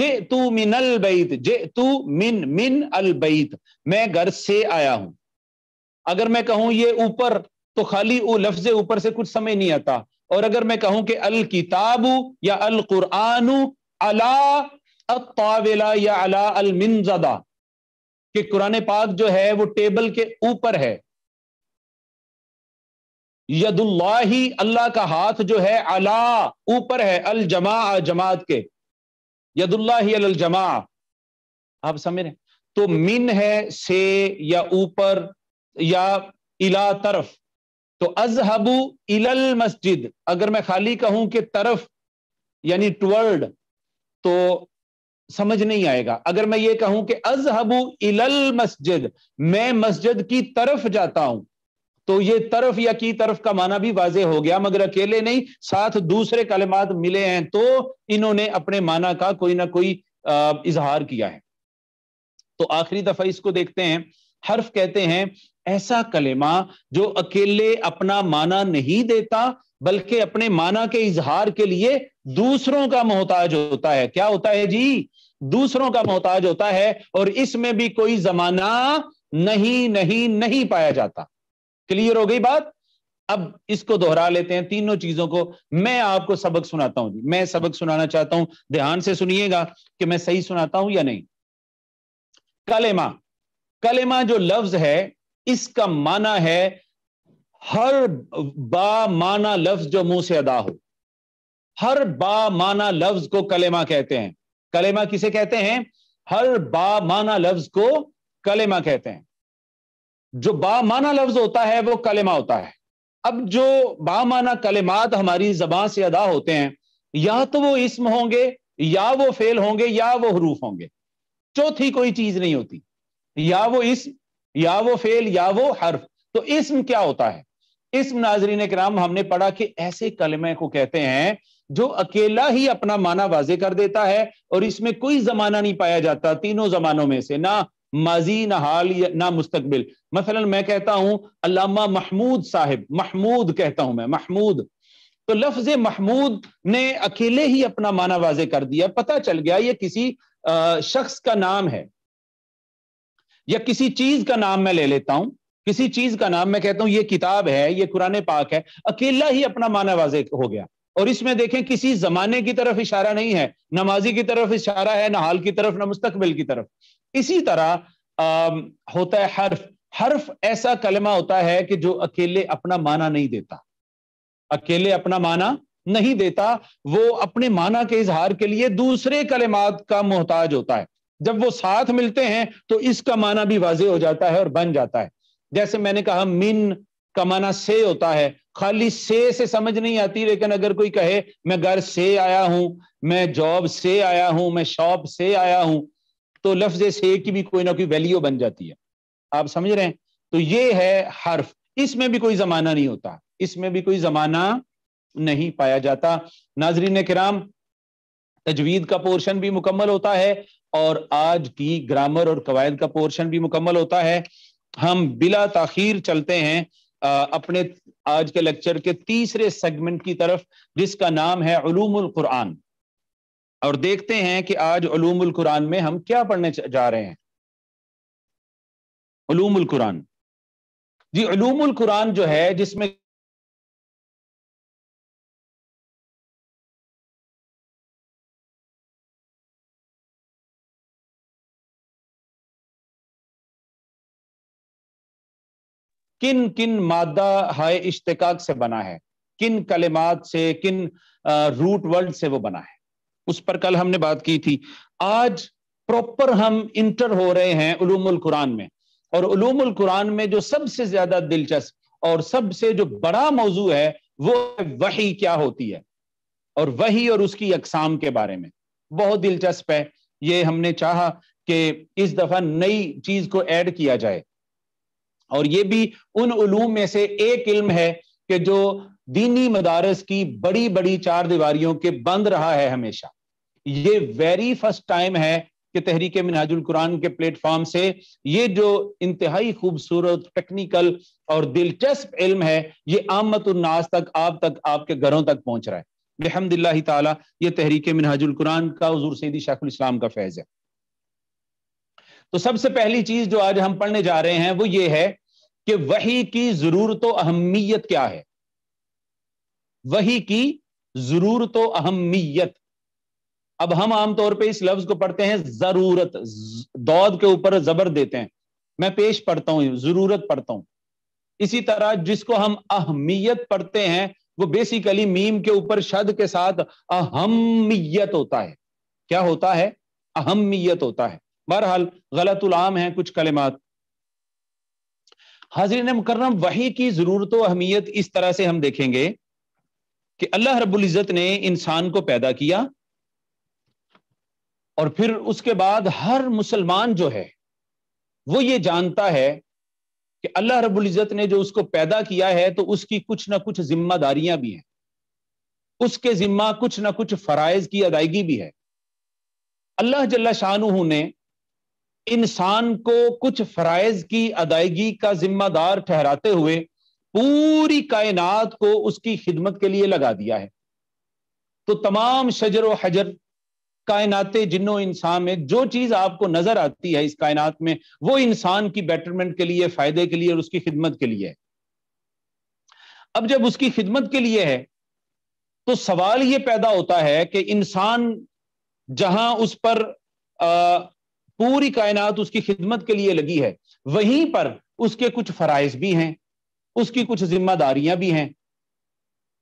जे तू मिन अल बैत जे तू मिन मिन अल बैत मैं घर से आया हूं अगर मैं कहूं ये ऊपर तो खाली वो लफ्ज ऊपर से कुछ समझ नहीं आता और अगर मैं कहूं कि अल किताबू या अल कुरानू अला अतावेला या अला अल जदा कि कुरान पाक जो है वो टेबल के ऊपर है यदुल्लाही अल्लाह का हाथ जो है अला ऊपर है अल जमा जमात के यदुल्लाही अल जमा आप समझ रहे तो मिन है से या ऊपर या इला तरफ तो अजहबू इलल मस्जिद अगर मैं खाली कहूं कि तरफ यानी टवर्ड तो समझ नहीं आएगा अगर मैं ये कहूं कि अजहबू इलल मस्जिद मैं मस्जिद की तरफ जाता हूं तो ये तरफ या की तरफ का माना भी वाजे हो गया मगर अकेले नहीं साथ दूसरे कलमात मिले हैं तो इन्होंने अपने माना का कोई ना कोई इजहार किया है तो आखिरी दफा इसको देखते हैं हर्फ कहते हैं ऐसा कलेमा जो अकेले अपना माना नहीं देता बल्कि अपने माना के इजहार के लिए दूसरों का मोहताज होता है क्या होता है जी दूसरों का मोहताज होता है और इसमें भी कोई जमाना नहीं नहीं नहीं पाया जाता क्लियर हो गई बात अब इसको दोहरा लेते हैं तीनों चीजों को मैं आपको सबक सुनाता हूं जी मैं सबक सुनाना चाहता हूं ध्यान से सुनिएगा कि मैं सही सुनाता हूं या नहीं कलेमा कलेमा जो लफ्ज है इसका माना है हर बा माना लफ्ज जो मुंह से अदा हो हर बा माना लफ्ज को कलेमा कहते हैं कलेमा किसे कहते हैं हर बा माना लफ्ज को कलेमा कहते हैं जो बामाना लफ्ज होता है वो कलेमा होता है अब जो बामाना कलेमात हमारी जबान से अदा होते हैं या तो वो इसम होंगे या वो फेल होंगे या वो हरूफ होंगे चौथी कोई चीज नहीं होती या वो इसम या वो फेल या वो हर्फ तो इसम क्या होता है इसम नाजरीन कराम हमने पढ़ा कि ऐसे कलमे को कहते हैं जो अकेला ही अपना माना वाजे कर देता है और इसमें कोई जमाना नहीं पाया जाता तीनों जमानों में से ना माजी ना हाल ना मुस्तकबिल मसलन मैं कहता हूं अलामा महमूद साहिब महमूद कहता हूं मैं महमूद तो लफ्ज महमूद ने अकेले ही अपना माना वाजे कर दिया पता चल गया ये किसी शख्स का नाम है या किसी चीज का नाम मैं ले लेता हूं किसी चीज का नाम मैं कहता हूं ये किताब है ये कुरान पाक है अकेला ही अपना माना वाजे हो गया और इसमें देखें किसी जमाने की तरफ इशारा नहीं है नमाजी की तरफ इशारा है ना हाल की तरफ ना मुस्तकबिल की तरफ इसी तरह आ, होता है हर्फ हर्फ ऐसा कलमा होता है कि जो अकेले अपना माना नहीं देता अकेले अपना माना नहीं देता वो अपने माना के इजहार के लिए दूसरे कलेमात का मोहताज होता है जब वो साथ मिलते हैं तो इसका माना भी वाजे हो जाता है और बन जाता है जैसे मैंने कहा मिन का माना से होता है खाली से से समझ नहीं आती लेकिन अगर कोई कहे मैं घर से आया हूं मैं जॉब से आया हूं मैं शॉप से आया हूं तो लफ्ज से की भी कोई ना कोई वैल्यू बन जाती है आप समझ रहे हैं तो ये है हर्फ इसमें भी कोई जमाना नहीं होता इसमें भी कोई जमाना नहीं पाया जाता नाजरीन कराम तजवीद का पोर्शन भी मुकम्मल होता है और आज की ग्रामर और कवायद का पोर्शन भी मुकम्मल होता है हम बिला तखीर चलते हैं अपने आज के लेक्चर के तीसरे सेगमेंट की तरफ जिसका नाम है कुरान और देखते हैं कि आज कुरान में हम क्या पढ़ने जा रहे हैं कुरान जी कुरान जो है जिसमें किन किन मादा हाय इश्तक से बना है किन कलेमात से किन रूट वर्ल्ड से वो बना है उस पर कल हमने बात की थी आज प्रॉपर हम इंटर हो रहे हैं उलूमुल कुरान में और उलूमुल कुरान में जो सबसे ज्यादा दिलचस्प और सबसे जो बड़ा मौजू है वो वही क्या होती है और वही और उसकी अकसाम के बारे में बहुत दिलचस्प है ये हमने चाहा कि इस दफा नई चीज को ऐड किया जाए और ये भी उन उलूम में से एक इल्म है कि जो दीनी मदारस की बड़ी बड़ी चार दीवारियों के बंद रहा है हमेशा ये वेरी फर्स्ट टाइम है कि तहरीक मिनाजुल कुरान के प्लेटफॉर्म से ये जो इंतहाई खूबसूरत टेक्निकल और दिलचस्प इल्म है ये आमत उन्नास तक आप तक आपके घरों तक पहुंच रहा है अलहमदिल्ला तहरीक मिनाजुल कुरान का हजूर सैदी शाखुल इस्लाम का फैज़ है तो सबसे पहली चीज जो आज हम पढ़ने जा रहे हैं वो ये है कि वही की जरूरत अहमियत क्या है वही की जरूरत अहमियत अब हम आमतौर पे इस लफ्ज को पढ़ते हैं जरूरत दौद के ऊपर जबर देते हैं मैं पेश पढ़ता हूं जरूरत पढ़ता हूं इसी तरह जिसको हम अहमियत पढ़ते हैं वो बेसिकली मीम के ऊपर शब्द के साथ अहमियत होता है क्या होता है अहमियत होता है बहरहाल उलाम है कुछ कलिमात हाजरीन मुकर्रम वही की जरूरत अहमियत इस तरह से हम देखेंगे कि अल्लाह रबुल्जत ने इंसान को पैदा किया और फिर उसके बाद हर मुसलमान जो है वो ये जानता है कि अल्लाह रबुल्जत ने जो उसको पैदा किया है तो उसकी कुछ ना कुछ जिम्मेदारियां भी हैं उसके जिम्मा कुछ ना कुछ फरज की अदायगी भी है अल्लाह जल्ला शाह ने इंसान को कुछ फरज की अदायगी का जिम्मेदार ठहराते हुए पूरी कायनात को उसकी खिदमत के लिए लगा दिया है तो तमाम शजर व हजर कायनाते जिन्नो इंसान में जो चीज आपको नजर आती है इस कायनात में वो इंसान की बेटरमेंट के लिए फायदे के लिए और उसकी खिदमत के लिए है अब जब उसकी खिदमत के लिए है तो सवाल ये पैदा होता है कि इंसान जहां उस पर आ, पूरी कायनात उसकी खिदमत के लिए लगी है वहीं पर उसके कुछ फ़राइज भी हैं उसकी कुछ जिम्मेदारियां भी हैं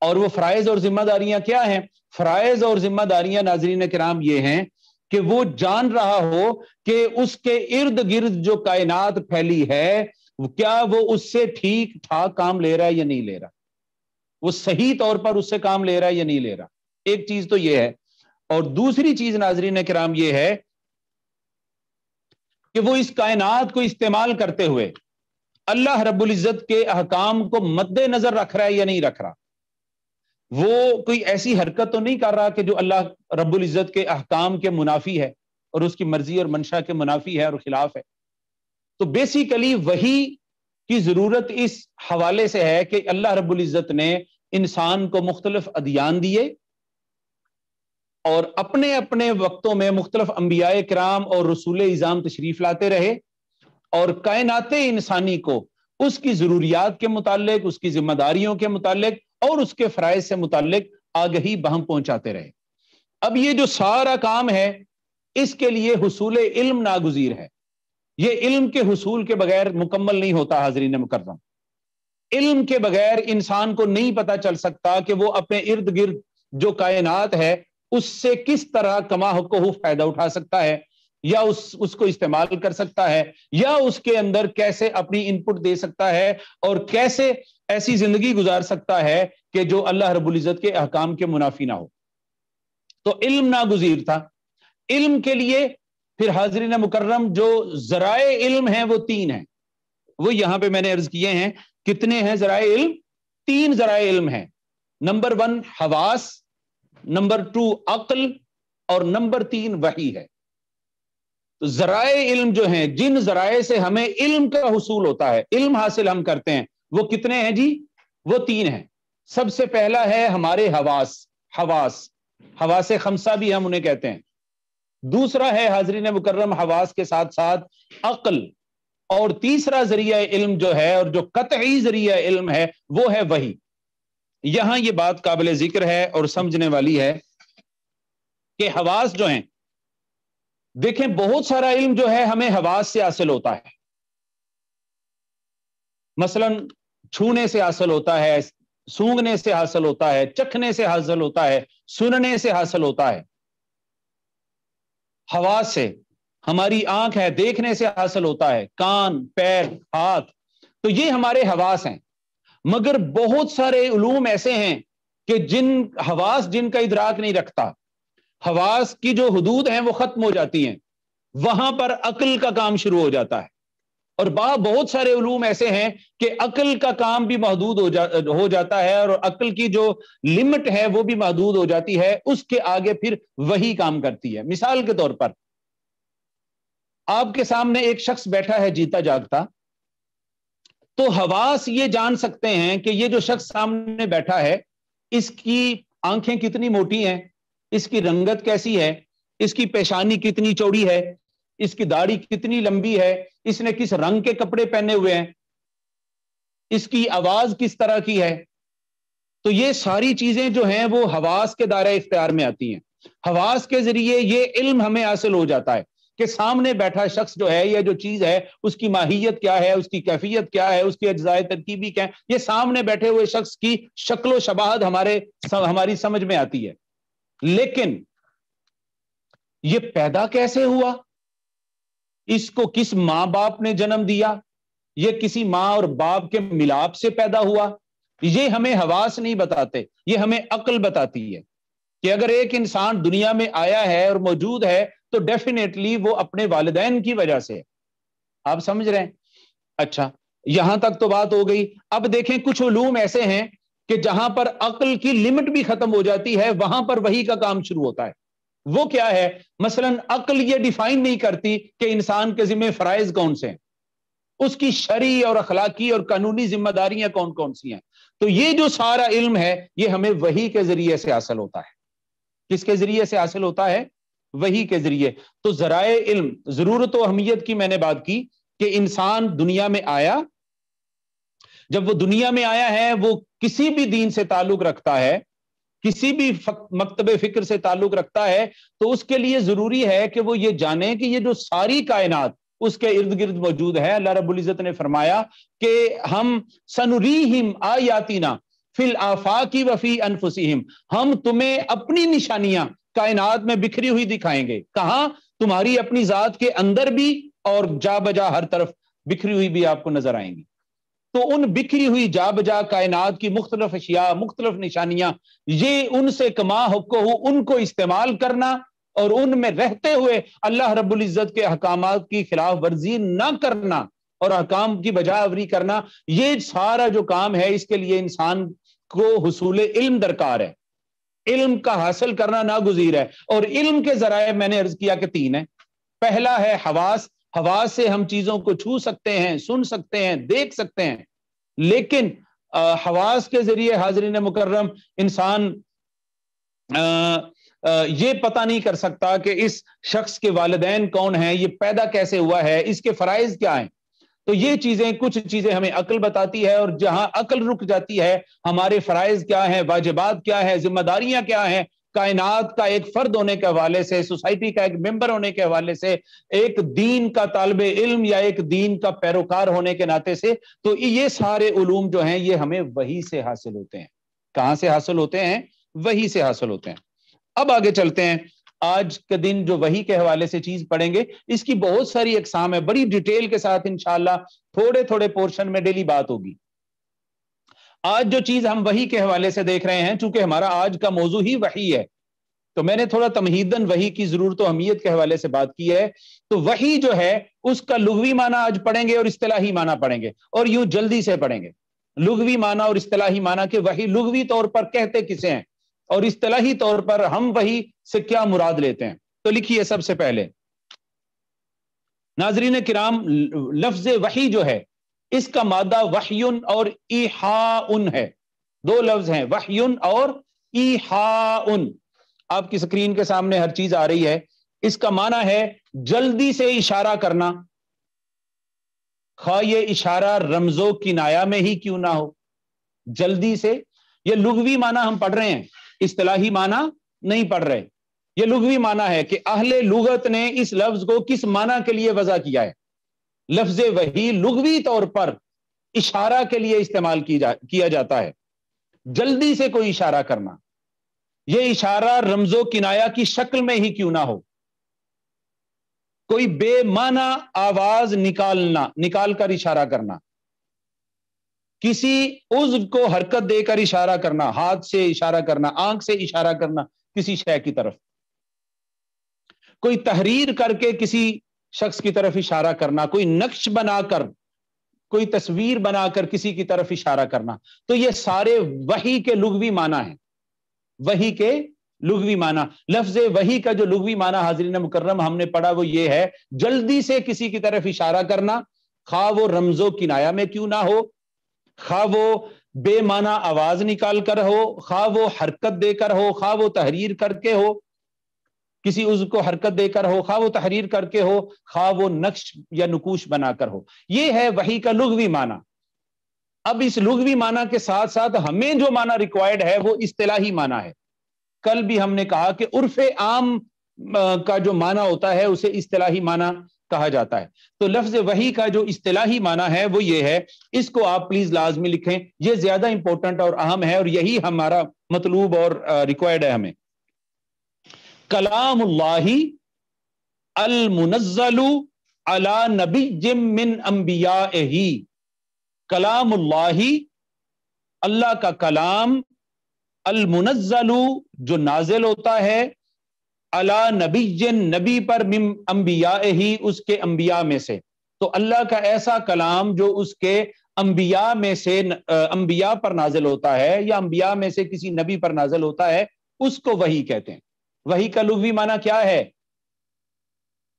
और वो फ़राइज और जिम्मेदारियां क्या हैं फ़राइज और जिम्मेदारियां नाजरीन कराम ये हैं कि वो जान रहा हो कि उसके इर्द गिर्द जो कायनात फैली है क्या वो उससे ठीक ठाक काम ले रहा है या नहीं ले रहा वो सही तौर पर उससे काम ले रहा है या नहीं ले रहा एक चीज तो ये है और दूसरी चीज नाजरीन कराम ये है कि वो इस कायनात को इस्तेमाल करते हुए अल्लाह रब्बुल इज़्ज़त के अहकाम को मद्देनजर रख रहा है या नहीं रख रहा वो कोई ऐसी हरकत तो नहीं कर रहा कि जो अल्लाह रब्बुल इज़्ज़त के अहकाम के मुनाफी है और उसकी मर्जी और मंशा के मुनाफी है और खिलाफ है तो बेसिकली वही की जरूरत इस हवाले से है कि अल्लाह रब्बुल इज़्ज़त ने इंसान को मुख्तलिफ अदियान दिए और अपने अपने वक्तों में मुख्तलफ अम्बिया कराम और रसूल इज़ाम तशरीफ लाते रहे और कायनात इंसानी को उसकी ज़रूरियात के मुतालिक उसकी जिम्मेदारियों के मुतालिक और उसके फ़राइज से मुतालिक आगही बहम पहुंचाते रहे अब ये जो सारा काम है इसके लिए हसूल इल्म नागुजीर है ये इल्म के हसूल के बगैर मुकम्मल नहीं होता हाजरीन मुकर्रम इल्म के बगैर इंसान को नहीं पता चल सकता कि वो अपने इर्द गिर्द जो कायनात है उससे किस तरह कमा को फायदा उठा सकता है या उस उसको इस्तेमाल कर सकता है या उसके अंदर कैसे अपनी इनपुट दे सकता है और कैसे ऐसी जिंदगी गुजार सकता है कि जो अल्लाह रबुल्जत के अहकाम के मुनाफी ना हो तो इल्म गुजीर था इल्म के लिए फिर ने मुकर्रम जो जराए इल्म है वो तीन है वो यहां पे मैंने अर्ज किए हैं कितने हैं जराए इल्म तीन जराए इल्म है नंबर वन हवास नंबर टू अकल और नंबर तीन वही है तो जराए इल्म जो हैं जिन जराए से हमें इल्म का हसूल होता है इल्म हासिल हम करते हैं वो कितने हैं जी वो तीन हैं सबसे पहला है हमारे हवास हवास हवास खमसा भी हम उन्हें कहते हैं दूसरा है हाजरीन मुकर्रम हवास के साथ साथ अकल और तीसरा जरिया इल्म जो है और जो कतई जरिया इल्म है वो है वही यहां ये बात काबिल जिक्र है और समझने वाली है कि हवास जो हैं देखें बहुत सारा इल्म जो है हमें हवास से हासिल होता है मसलन छूने से हासिल होता है सूंघने से हासिल होता है चखने से हासिल होता है सुनने से हासिल होता है हवा से हमारी आंख है देखने से हासिल होता है कान पैर हाथ तो ये हमारे हवास हैं मगर बहुत सारे उलूम ऐसे हैं कि जिन हवास जिनका इधराक नहीं रखता हवास की जो हदूद हैं वो खत्म हो जाती हैं वहां पर अक्ल का काम शुरू हो जाता है और बा बहुत सारे उलूम ऐसे हैं कि अकल का काम भी महदूद हो, जा, हो जाता है और अक्ल की जो लिमिट है वो भी महदूद हो जाती है उसके आगे फिर वही काम करती है मिसाल के तौर पर आपके सामने एक शख्स बैठा है जीता जागता तो हवास ये जान सकते हैं कि ये जो शख्स सामने बैठा है इसकी आंखें कितनी मोटी हैं इसकी रंगत कैसी है इसकी पेशानी कितनी चौड़ी है इसकी दाढ़ी कितनी लंबी है इसने किस रंग के कपड़े पहने हुए हैं इसकी आवाज किस तरह की है तो ये सारी चीजें जो हैं वो हवास के दायरे इख्तियार में आती हैं हवास के जरिए ये इल्म हमें हासिल हो जाता है कि सामने बैठा शख्स जो है या जो चीज है उसकी माहियत क्या है उसकी कैफियत क्या है उसकी अजाय तरकीबी क्या है ये सामने बैठे हुए शख्स की शक्लो शबाहत हमारे हमारी समझ में आती है लेकिन ये पैदा कैसे हुआ इसको किस माँ बाप ने जन्म दिया ये किसी माँ और बाप के मिलाप से पैदा हुआ ये हमें हवास नहीं बताते ये हमें अक्ल बताती है कि अगर एक इंसान दुनिया में आया है और मौजूद है तो डेफिनेटली वो अपने वालदेन की वजह से आप समझ रहे हैं अच्छा यहां तक तो बात हो गई अब देखें कुछ उलूम ऐसे हैं कि जहां पर अक्ल की लिमिट भी खत्म हो जाती है वहां पर वही का काम शुरू होता है वो क्या है मसलन अक्ल ये डिफाइन नहीं करती कि इंसान के जिम्मे फराइज कौन से हैं उसकी शरी और अखलाकी और कानूनी जिम्मेदारियां कौन कौन सी हैं तो ये जो सारा इल्म है ये हमें वही के जरिए से हासिल होता है किसके जरिए से हासिल होता है वही के जरिए तो जराए इल्म जरूरत तो अहमियत की मैंने बात की कि इंसान दुनिया में आया जब वो दुनिया में आया है वो किसी भी दीन से ताल्लुक रखता है किसी भी मकतब फिक्र से ताल्लुक रखता है तो उसके लिए जरूरी है कि वो ये जाने कि ये जो सारी कायनात उसके इर्द गिर्द मौजूद है अल्लाह रबुल्जत ने फरमाया कि हम सनुरी हिम आयातिना फिल की वफी अनफुसिम हम तुम्हें अपनी निशानियां कायनात में बिखरी हुई दिखाएंगे कहा तुम्हारी अपनी जात के अंदर भी और जा बजा हर तरफ बिखरी हुई भी आपको नजर आएंगी तो उन बिखरी हुई जा बजा कायनात की मुख्तलिफ अशिया मुख्तलिफ निशानियां ये उनसे कमा हु, उनको इस्तेमाल करना और उनमें रहते हुए अल्लाह रबुल्जत के अहकाम की खिलाफ वर्जी ना करना और अहकाम की बजाय अवरी करना ये सारा जो काम है इसके लिए इंसान को हसूल इल्म दरकार है इल्म का हासिल करना नागुजीर है और इल्म के जराए मैंने अर्ज किया कि तीन है पहला है हवास हवास से हम चीजों को छू सकते हैं सुन सकते हैं देख सकते हैं लेकिन आ, हवास के जरिए हाजरीन मुकर्रम इंसान ये पता नहीं कर सकता कि इस शख्स के वालदेन कौन है ये पैदा कैसे हुआ है इसके फरज क्या हैं तो ये चीजें कुछ चीजें हमें अकल बताती है और जहां अकल रुक जाती है हमारे फरज क्या है वाजिबात क्या है जिम्मेदारियां क्या है कायनात का एक फर्द होने के हवाले से सोसाइटी का एक मेंबर होने के हवाले से एक दीन का तालब इल्म या एक दीन का पैरोकार होने के नाते से तो ये सारे उलूम जो हैं ये हमें वही से हासिल होते हैं कहाँ से हासिल होते हैं वही से हासिल होते हैं अब आगे चलते हैं आज के दिन जो वही के हवाले से चीज पढ़ेंगे इसकी बहुत सारी अकसाम है बड़ी डिटेल के साथ इंशाला थोड़े थोड़े पोर्शन में डेली बात होगी आज जो चीज हम वही के हवाले से देख रहे हैं चूंकि हमारा आज का मौजू ही वही है तो मैंने थोड़ा तमहीदन वही की जरूरत तो अहमियत के हवाले से बात की है तो वही जो है उसका लुघवी माना आज पढ़ेंगे और इस्तलाही माना पढ़ेंगे और यूं जल्दी से पढ़ेंगे लुघवी माना और इस्तलाही माना कि वही लुघवी तौर पर कहते किसे हैं और इतलाही तौर पर हम वही से क्या मुराद लेते हैं तो लिखिए सबसे पहले नाजरीन किराम लफ्ज वही जो है इसका मादा वहयुन और इहाउन है दो लफ्ज हैं वहयुन और इहाउन आपकी स्क्रीन के सामने हर चीज आ रही है इसका माना है जल्दी से इशारा करना खा हाँ, ये इशारा रमजो किनाया में ही क्यों ना हो जल्दी से ये लुगवी माना हम पढ़ रहे हैं इस्तलाही माना नहीं पढ़ रहे ये लुघवी माना है कि अहले लुगत ने इस लफ्ज को किस माना के लिए वजह किया है लफ्ज वही लुघवी तौर पर इशारा के लिए इस्तेमाल की जा, किया जाता है जल्दी से कोई इशारा करना यह इशारा रमजो किनाया की शक्ल में ही क्यों ना हो कोई बेमाना आवाज निकालना निकाल कर इशारा करना किसी उज को हरकत देकर इशारा करना हाथ से इशारा करना आंख से इशारा करना किसी शय की तरफ कोई तहरीर करके किसी शख्स की तरफ इशारा करना कोई नक्श बनाकर कोई तस्वीर बनाकर किसी की तरफ इशारा करना तो ये सारे वही के लुगवी माना है वही के लुगवी माना लफ्ज वही का जो लुगवी माना हाजरीन मुकर्रम हमने पढ़ा वो ये है जल्दी से किसी की तरफ इशारा करना खा वो रमजो की नाया में क्यों ना हो खा वो बेमाना आवाज निकाल कर हो खा वो हरकत देकर हो खा वो तहरीर करके हो किसी उज को हरकत देकर हो खा वो तहरीर करके हो खा वो नक्श या नकुश बनाकर हो ये है वही का लुघवी माना अब इस लुघवी माना के साथ साथ हमें जो माना रिक्वायर्ड है वो इस्तलाही माना है कल भी हमने कहा कि उर्फ आम का जो माना होता है उसे इस्तलाही माना कहा जाता है तो लफ्ज वही का जो इस्तलाही माना है वो ये है इसको आप प्लीज लाजमी लिखें ये ज्यादा इंपॉर्टेंट और अहम है और यही हमारा मतलूब और रिक्वायर्ड है हमें कलाम अलमुनजलू अला नबी जिम मिन अम्बिया ही कलाम अल्लाह का कलाम अलमुनजलू जो नाजिल होता है अला नबी नबी पर मिम अम्बिया ही उसके अम्बिया में से तो अल्लाह का ऐसा कलाम जो उसके अम्बिया में से अम्बिया पर नाजल होता है या अम्बिया में से किसी नबी पर नाजल होता है उसको वही कहते हैं वही का लुवी माना क्या है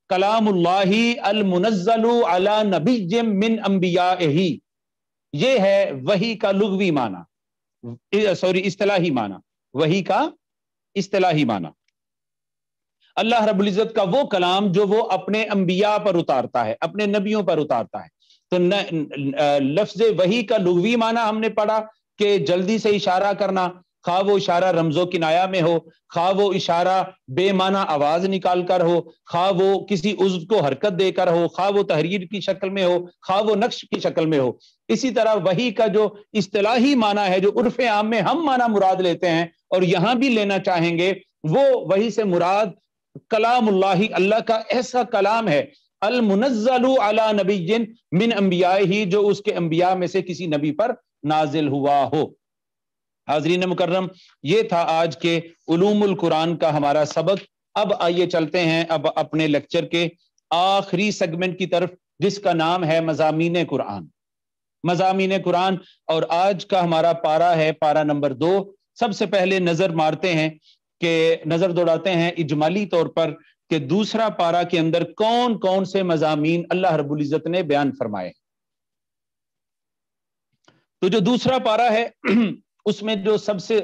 कलामुल्लाही अलमुनजलु अला नबी मिन अम्बिया ही ये है वही का लुवी माना सॉरी इस्तलाही माना वही का इस्तलाही माना अल्लाह रबुल्जत का वो कलाम जो वो अपने अम्बिया पर उतारता है अपने नबियों पर उतारता है तो लफ्ज वही का लुवी माना हमने पढ़ा कि जल्दी से इशारा करना खा वो इशारा रमजो किनाया में हो खा वो इशारा बेमाना आवाज निकाल कर हो खा वो किसी उज्व को हरकत देकर हो खा वो तहरीर की शक्ल में हो खा वो नक्श की शक्ल में हो इसी तरह वही का जो इस्तलाही माना है जो उर्फ आम में हम माना मुराद लेते हैं और यहां भी लेना चाहेंगे वो वही से मुराद कलाम अल्लाह का ऐसा कलाम है अलमुनजलू अला नबीन मिन अम्बिया ही जो उसके अम्बिया में से किसी नबी पर नाजिल हुआ हो हाजरीन मुकर्रम ये था आज के उलूमुल कुरान का हमारा सबक अब आइए चलते हैं अब अपने लेक्चर के आखिरी सेगमेंट की तरफ जिसका नाम है मजामी कुरान मजामी कुरान और आज का हमारा पारा है पारा नंबर दो सबसे पहले नजर मारते हैं के नजर दौड़ाते हैं इजमाली तौर पर कि दूसरा पारा के अंदर कौन कौन से मजामी अल्लाह इज़्ज़त ने बयान फरमाए तो जो दूसरा पारा है उसमें जो सबसे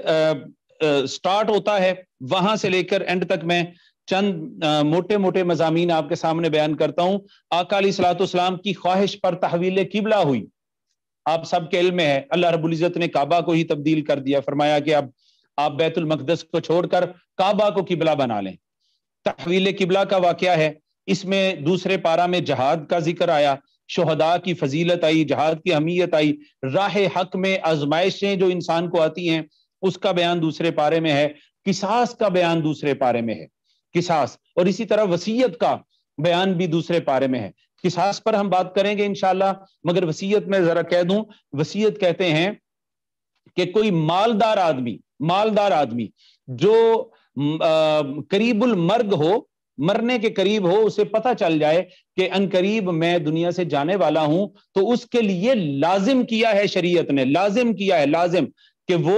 स्टार्ट होता है वहां से लेकर एंड तक मैं चंद आ, मोटे मोटे मजामी आपके सामने बयान करता हूं अकाली सलातम की ख्वाहिश पर तहवील किबला हुई आप सबके इल्म में है अल्लाह इज़्ज़त ने काबा को ही तब्दील कर दिया फरमाया कि अब आप बैतुल मकदस को छोड़कर काबा को किबला बना लें तहवील किबला का वाक़ है इसमें दूसरे पारा में जहाद का जिक्र आया शहदा की फजीलत आई जहाद की अहमियत आई राह हक में आजमाइशें जो इंसान को आती हैं उसका बयान दूसरे पारे में है किसास का बयान दूसरे पारे में है किसास और इसी तरह वसीयत का बयान भी दूसरे पारे में है किसास पर हम बात करेंगे इनशाला मगर वसीयत में जरा कह दूं वसीयत कहते हैं कि कोई मालदार आदमी मालदार आदमी जो करीबुल मर्ग हो मरने के करीब हो उसे पता चल जाए कि अनकरीब मैं दुनिया से जाने वाला हूं तो उसके लिए लाजिम किया है शरीयत ने लाजिम किया है लाजिम कि वो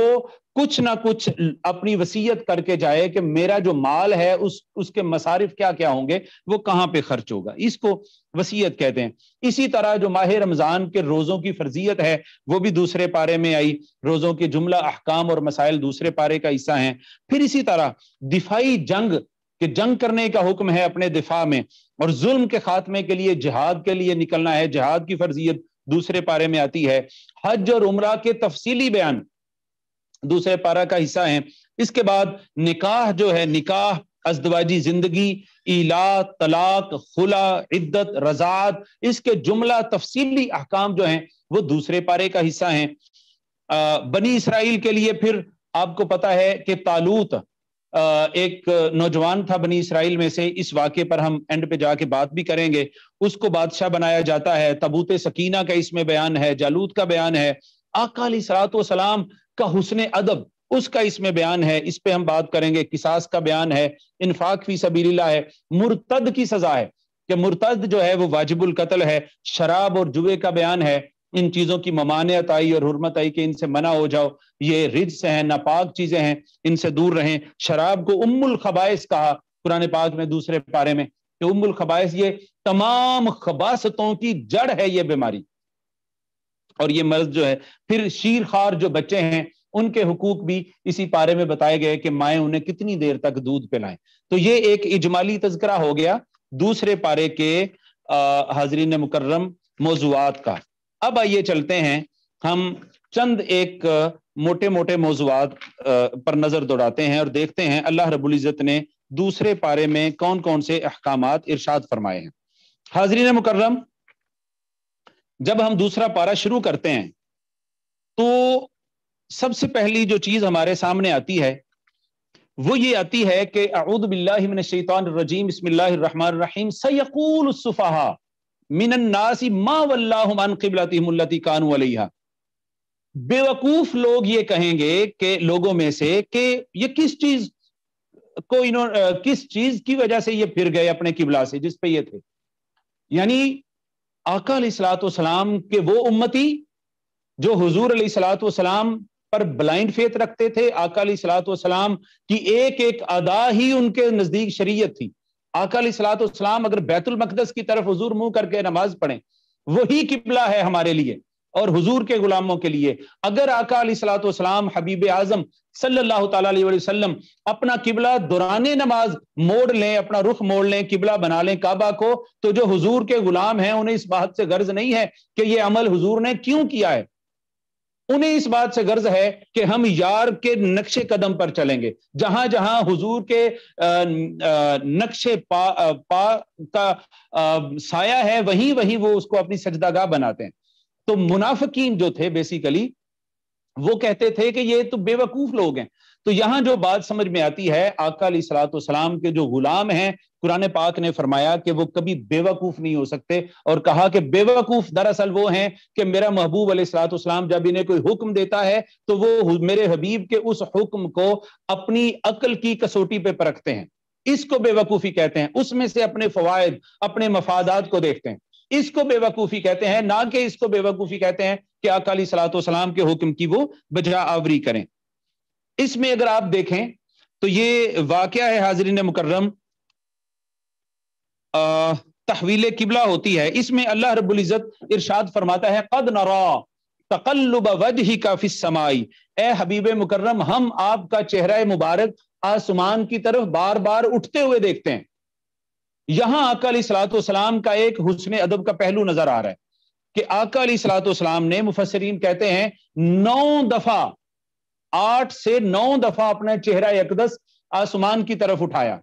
कुछ ना कुछ अपनी वसीयत करके जाए कि मेरा जो माल है उस उसके मसारिफ क्या क्या होंगे वो कहाँ पे खर्च होगा इसको वसीयत कहते हैं इसी तरह जो माह रमज़ान के रोज़ों की फर्जियत है वो भी दूसरे पारे में आई रोज़ों के जुमला अहकाम और मसाइल दूसरे पारे का हिस्सा है फिर इसी तरह दिफाई जंग के जंग करने का हुक्म है अपने दिफा में और जुल्म के खात्मे के लिए जिहाद के लिए निकलना है जिहाद की फर्जियत दूसरे पारे में आती है हज और उम्र के तफसीली बयान दूसरे पारा का हिस्सा है इसके बाद निकाह जो है निकाह अजदवाजी जिंदगी इला तलाक खुला इद्दत रजात इसके जुमला तफसीली अहकाम जो हैं वो दूसरे पारे का हिस्सा हैं बनी इसराइल के लिए फिर आपको पता है कि तालूत एक नौजवान था बनी इसराइल में से इस वाक्य पर हम एंड पे जाके बात भी करेंगे उसको बादशाह बनाया जाता है तबूत सकीना का इसमें बयान है जालूत का बयान है आकाली सलात सलाम का हुसन अदब उसका इसमें बयान है इस पर हम बात करेंगे किसास का बयान है इनफाक फी सबीला है मुर्तद की सजा है कि मुर्तद जो है वो वाजिबुल कत्ल है शराब और जुए का बयान है इन चीज़ों की ममानियत आई और हरमत आई कि इनसे मना हो जाओ ये रिज हैं नापाक चीज़ें हैं इनसे दूर रहें शराब को उम्मुल खबाइस कहा पुराने पाक में दूसरे पारे में कि उम्मुल खबाइस ये तमाम खबासतों की जड़ है ये बीमारी और ये मर्ज जो है फिर शीर खार जो बच्चे हैं उनके हकूक भी इसी पारे में बताए गए कि माए उन्हें कितनी देर तक दूध पिलाएं तो ये एक इजमाली तस्करा हो गया दूसरे पारे के हाजरीन मुकर्रम मौजूद का अब आइए चलते हैं हम चंद एक मोटे मोटे मौजूद पर नजर दौड़ाते हैं और देखते हैं अल्लाह रबुल्जत ने दूसरे पारे में कौन कौन से अहकाम इर्शाद फरमाए हैं हाजरीन मुकर्रम जब हम दूसरा पारा शुरू करते हैं तो सबसे पहली जो चीज हमारे सामने आती है वो ये आती है कि अऊद बिल्लामिन शैतान रजीम बसमीम सयकूल सुफाहा मिनन्नासी मा वल्लाहमान किबलाती कानू अलैहा बेवकूफ लोग ये कहेंगे कि लोगों में से कि ये किस चीज को इन्होंने किस चीज की वजह से ये फिर गए अपने किबला से जिस पे ये थे यानी आका सलाम के वो उम्मती जो हजूर सलाम पर ब्लाइंड फेथ रखते थे आका सलाम की एक एक अदा ही उनके नजदीक शरीयत थी आका सलाम अगर बैतुल मकदस की तरफ हजूर मुंह करके नमाज पढ़े वही किबला है हमारे लिए और हुजूर के गुलामों के लिए अगर आका अली सलाम हबीब आजम सल्लल्लाहु अलैहि वसल्लम अपना किबला दुराने नमाज मोड़ लें अपना रुख मोड़ लें किबला बना लें काबा को तो जो हुजूर के गुलाम हैं उन्हें इस बात से गर्ज नहीं है कि ये अमल हुजूर ने क्यों किया है उन्हें इस बात से गर्ज है कि हम यार के नक्शे कदम पर चलेंगे जहां जहां हुजूर के नक्शे पा, पा का साया है वहीं वहीं वो उसको अपनी सजदागाह बनाते हैं तो मुनाफिकीन जो थे बेसिकली वो कहते थे कि ये तो बेवकूफ लोग हैं तो यहां जो बात समझ में आती है आका सलाम के जो गुलाम हैं कुरान पाक ने फरमाया कि वो कभी बेवकूफ नहीं हो सकते और कहा कि बेवकूफ दरअसल वो हैं कि मेरा महबूब सलाम जब इन्हें कोई हुक्म देता है तो वो मेरे हबीब के उस हुक्म को अपनी अकल की कसौटी पे परखते हैं इसको बेवकूफी कहते हैं उसमें से अपने फवायद अपने मफादात को देखते हैं इसको बेवकूफी कहते हैं ना कि इसको बेवकूफी कहते हैं कि अकाली सलाम के हुक्म की वो बजा आवरी करें इसमें अगर आप देखें तो ये वाक़ है हाजरीन मुकर्रम तहवील किबला होती है इसमें अल्लाह रबुल्ज़त इर्शाद फरमाता है कद नरा तकल्लुब वजह का फिसमाई ए हबीब मुकर्रम हम आपका चेहरा मुबारक आसमान की तरफ बार बार उठते हुए देखते हैं यहां अकाली सलात सलाम का एक हुसन अदब का पहलू नजर आ रहा है कि आका सलाम ने मुफसरीन कहते हैं नौ दफा आठ से नौ दफा अपना चेहरा एकदस आसमान की तरफ उठाया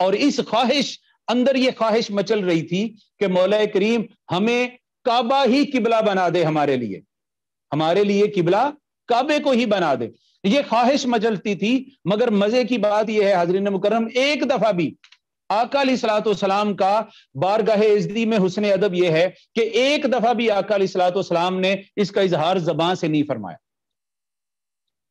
और इस ख्वाहिश अंदर यह ख्वाहिश मचल रही थी कि मौल करीम हमें काबा ही किबला बना दे हमारे लिए हमारे लिए किबला काबे को ही बना दे ये ख्वाहिश मचलती थी मगर मजे की बात यह है हाजरीन मुकरम एक दफा भी सलात सलाम का बारगाह इजदी में हुसन अदब यह है कि एक दफा भी सलात सलाम ने इसका इजहार जबान से नहीं फरमाया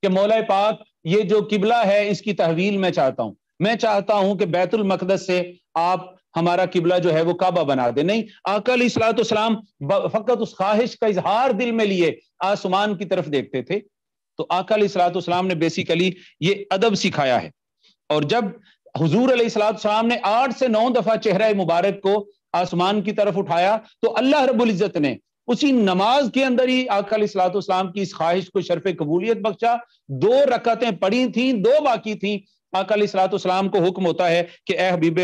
कि मौला पाक ये जो किबला है इसकी तहवील मैं चाहता हूं मैं चाहता हूं कि बैतुल मकदस से आप हमारा किबला जो है वो काबा बना दे नहीं आकल सलाम फ़कत उस ख्वाहिश का इजहार दिल में लिए आसमान की तरफ देखते थे तो आकल सलाम ने बेसिकली ये अदब सिखाया है और जब हजूर सलाम ने आठ से नौ दफा चेहरा मुबारक को आसमान की तरफ उठाया तो अल्लाह रबुल्जत ने उसी नमाज के अंदर ही आकाम की इस ख्वाहिश को शरफ कबूलियत बख्शा दो रकतें पड़ी थी दो बाकी थी आकाम को हुक्म होता है कि ए हबीब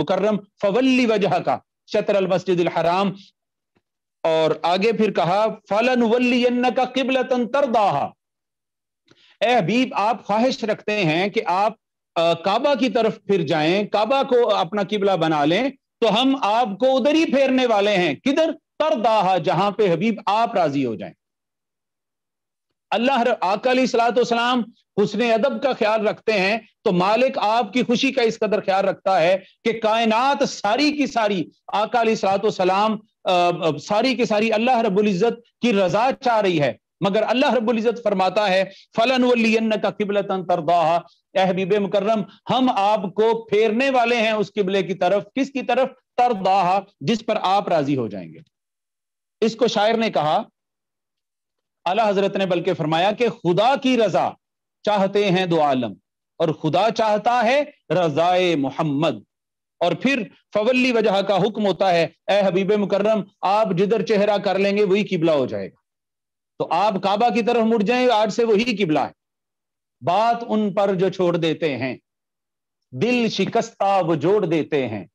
मुकर्रम फवल्ली वजह का शतर मस्जिद हराम और आगे फिर कहा फलन वल्ली का किबलतन तरदाहा ए हबीब आप ख्वाहिश रखते हैं कि आप काबा की तरफ फिर जाएं काबा को अपना किबला बना लें तो हम आपको उधर ही फेरने वाले हैं किधर दाहा जहां पे हबीब आप राजी हो जाएं अल्लाह आकली सलाम हुसन अदब का ख्याल रखते हैं तो मालिक आपकी खुशी का इस कदर ख्याल रखता है कि कायनात सारी की सारी सलात सलाम सारी की सारी अल्लाह रबुल्जत की रजा चाह रही है मगर अल्लाह इज्जत फरमाता है फलन वलियन का किबलतन तरदाहा अहबीब मुकर्रम हम आपको फेरने वाले हैं उस किबले की तरफ किसकी तरफ तरदाहा जिस पर आप राजी हो जाएंगे इसको शायर ने कहा अला हजरत ने बल्कि फरमाया कि खुदा की रजा चाहते हैं दो आलम और खुदा चाहता है रजाए मोहम्मद और फिर फवली वजह का हुक्म होता है ए हबीब मुकर्रम आप जिधर चेहरा कर लेंगे वही किबला हो जाएगा तो आप काबा की तरफ मुड़ जाएं आज से वही किबला है बात उन पर जो छोड़ देते हैं दिल शिकस्ता वो जोड़ देते हैं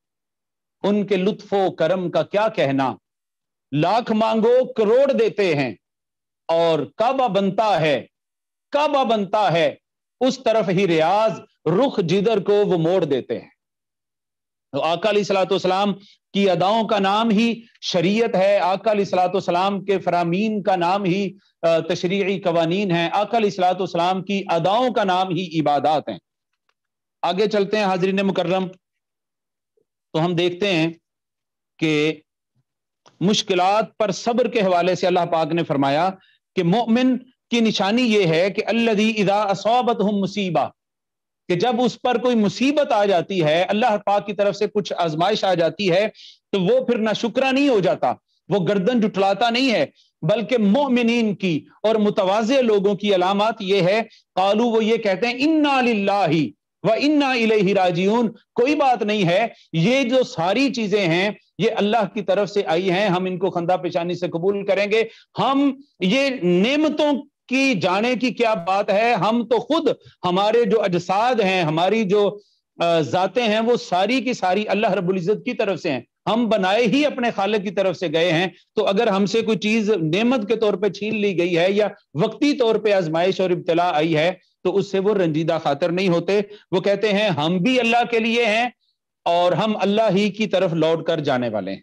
उनके लुत्फो करम का क्या कहना लाख मांगो करोड़ देते हैं और काबा बनता है काबा बनता है उस तरफ ही रियाज रुख जिधर को वो मोड़ देते हैं तो आकाली सलाम की अदाओं का नाम ही शरीयत है आकल सलाम के फरामीन का नाम ही तशरी कवानीन है आकल सलाम की अदाओं का नाम ही इबादत हैं आगे चलते हैं हाजरीन मुकर्रम तो हम देखते हैं कि मुश्किल पर सब्र के हवाले से अल्लाह पाक ने फरमाया कि मोमिन की निशानी ये है कि अल्लाह इदा असौबत हम मुसीबा कि जब उस पर कोई मुसीबत आ जाती है अल्लाह पाक की तरफ से कुछ आजमाइश आ जाती है तो वो फिर ना शुक्रा नहीं हो जाता वो गर्दन जुटलाता नहीं है बल्कि मोमिन की और मुतवाज़ लोगों की अलामत यह है कालू वो ये कहते हैं इन्ना लाही व इन्ना इलेही कोई बात नहीं है ये जो सारी चीजें हैं ये अल्लाह की तरफ से आई हैं हम इनको खंदा पेशानी से कबूल करेंगे हम ये नेमतों कि जाने की क्या बात है हम तो खुद हमारे जो अजसाद हैं हमारी जो जाते हैं वो सारी की सारी अल्लाह रबुल्ज़त की तरफ से हैं हम बनाए ही अपने खाले की तरफ से गए हैं तो अगर हमसे कोई चीज नेमत के तौर पे छीन ली गई है या वक्ती तौर पे आजमाइश और इब्तला आई है तो उससे वो रंजीदा खातर नहीं होते वो कहते हैं हम भी अल्लाह के लिए हैं और हम अल्लाह ही की तरफ लौट कर जाने वाले हैं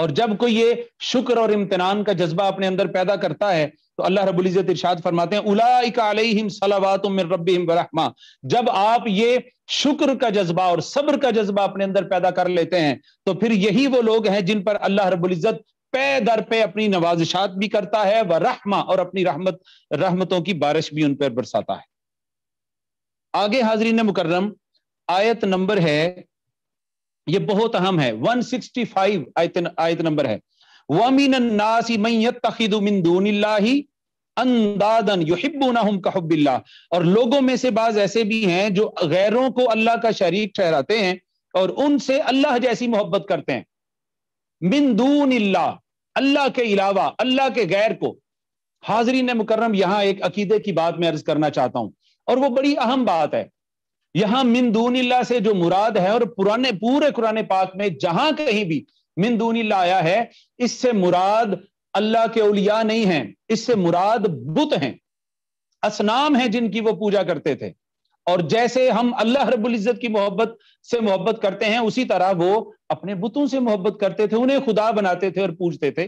और जब कोई ये शुक्र और इम्तनान का जज्बा अपने अंदर पैदा करता है तो अल्लाह इज़्ज़त इरशाद फरमाते हैं उलाइम सलावातम रबीम बरहमा जब आप ये शुक्र का जज्बा और सब्र का जज्बा अपने अंदर पैदा कर लेते हैं तो फिर यही वो लोग हैं जिन पर अल्लाह इज़्ज़त पे दर पे अपनी नवाजिशात भी करता है व रहमा और अपनी रहमत रहमतों की बारिश भी उन पर बरसाता है आगे हाजरी ने मुकर्रम आयत नंबर है ये बहुत अहम है 165 आयत आयत नंबर है वमिन नासी मन यत्तखिदु मिन दूनिल्लाही अंदादन युहिबूना हम कहबिल्ला और लोगों में से बाज ऐसे भी हैं जो गैरों को अल्लाह का शरीक ठहराते हैं और उनसे अल्लाह जैसी मोहब्बत करते हैं मिंदून अल्लाह के अलावा अल्लाह के गैर को हाजरी ने मुकर्रम यहां एक अकीदे की बात मैं अर्ज करना चाहता हूं और वो बड़ी अहम बात है यहां मिंदून से जो मुराद है और पुराने पूरे कुरान पाक में जहां कहीं भी मिंदून आया है इससे मुराद अल्लाह के उलिया नहीं हैं इससे मुराद बुत हैं असनाम हैं जिनकी वो पूजा करते थे और जैसे हम अल्लाह रब्बुल इज़्ज़त की मोहब्बत से मोहब्बत करते हैं उसी तरह वो अपने बुतों से मोहब्बत करते थे उन्हें खुदा बनाते थे और पूजते थे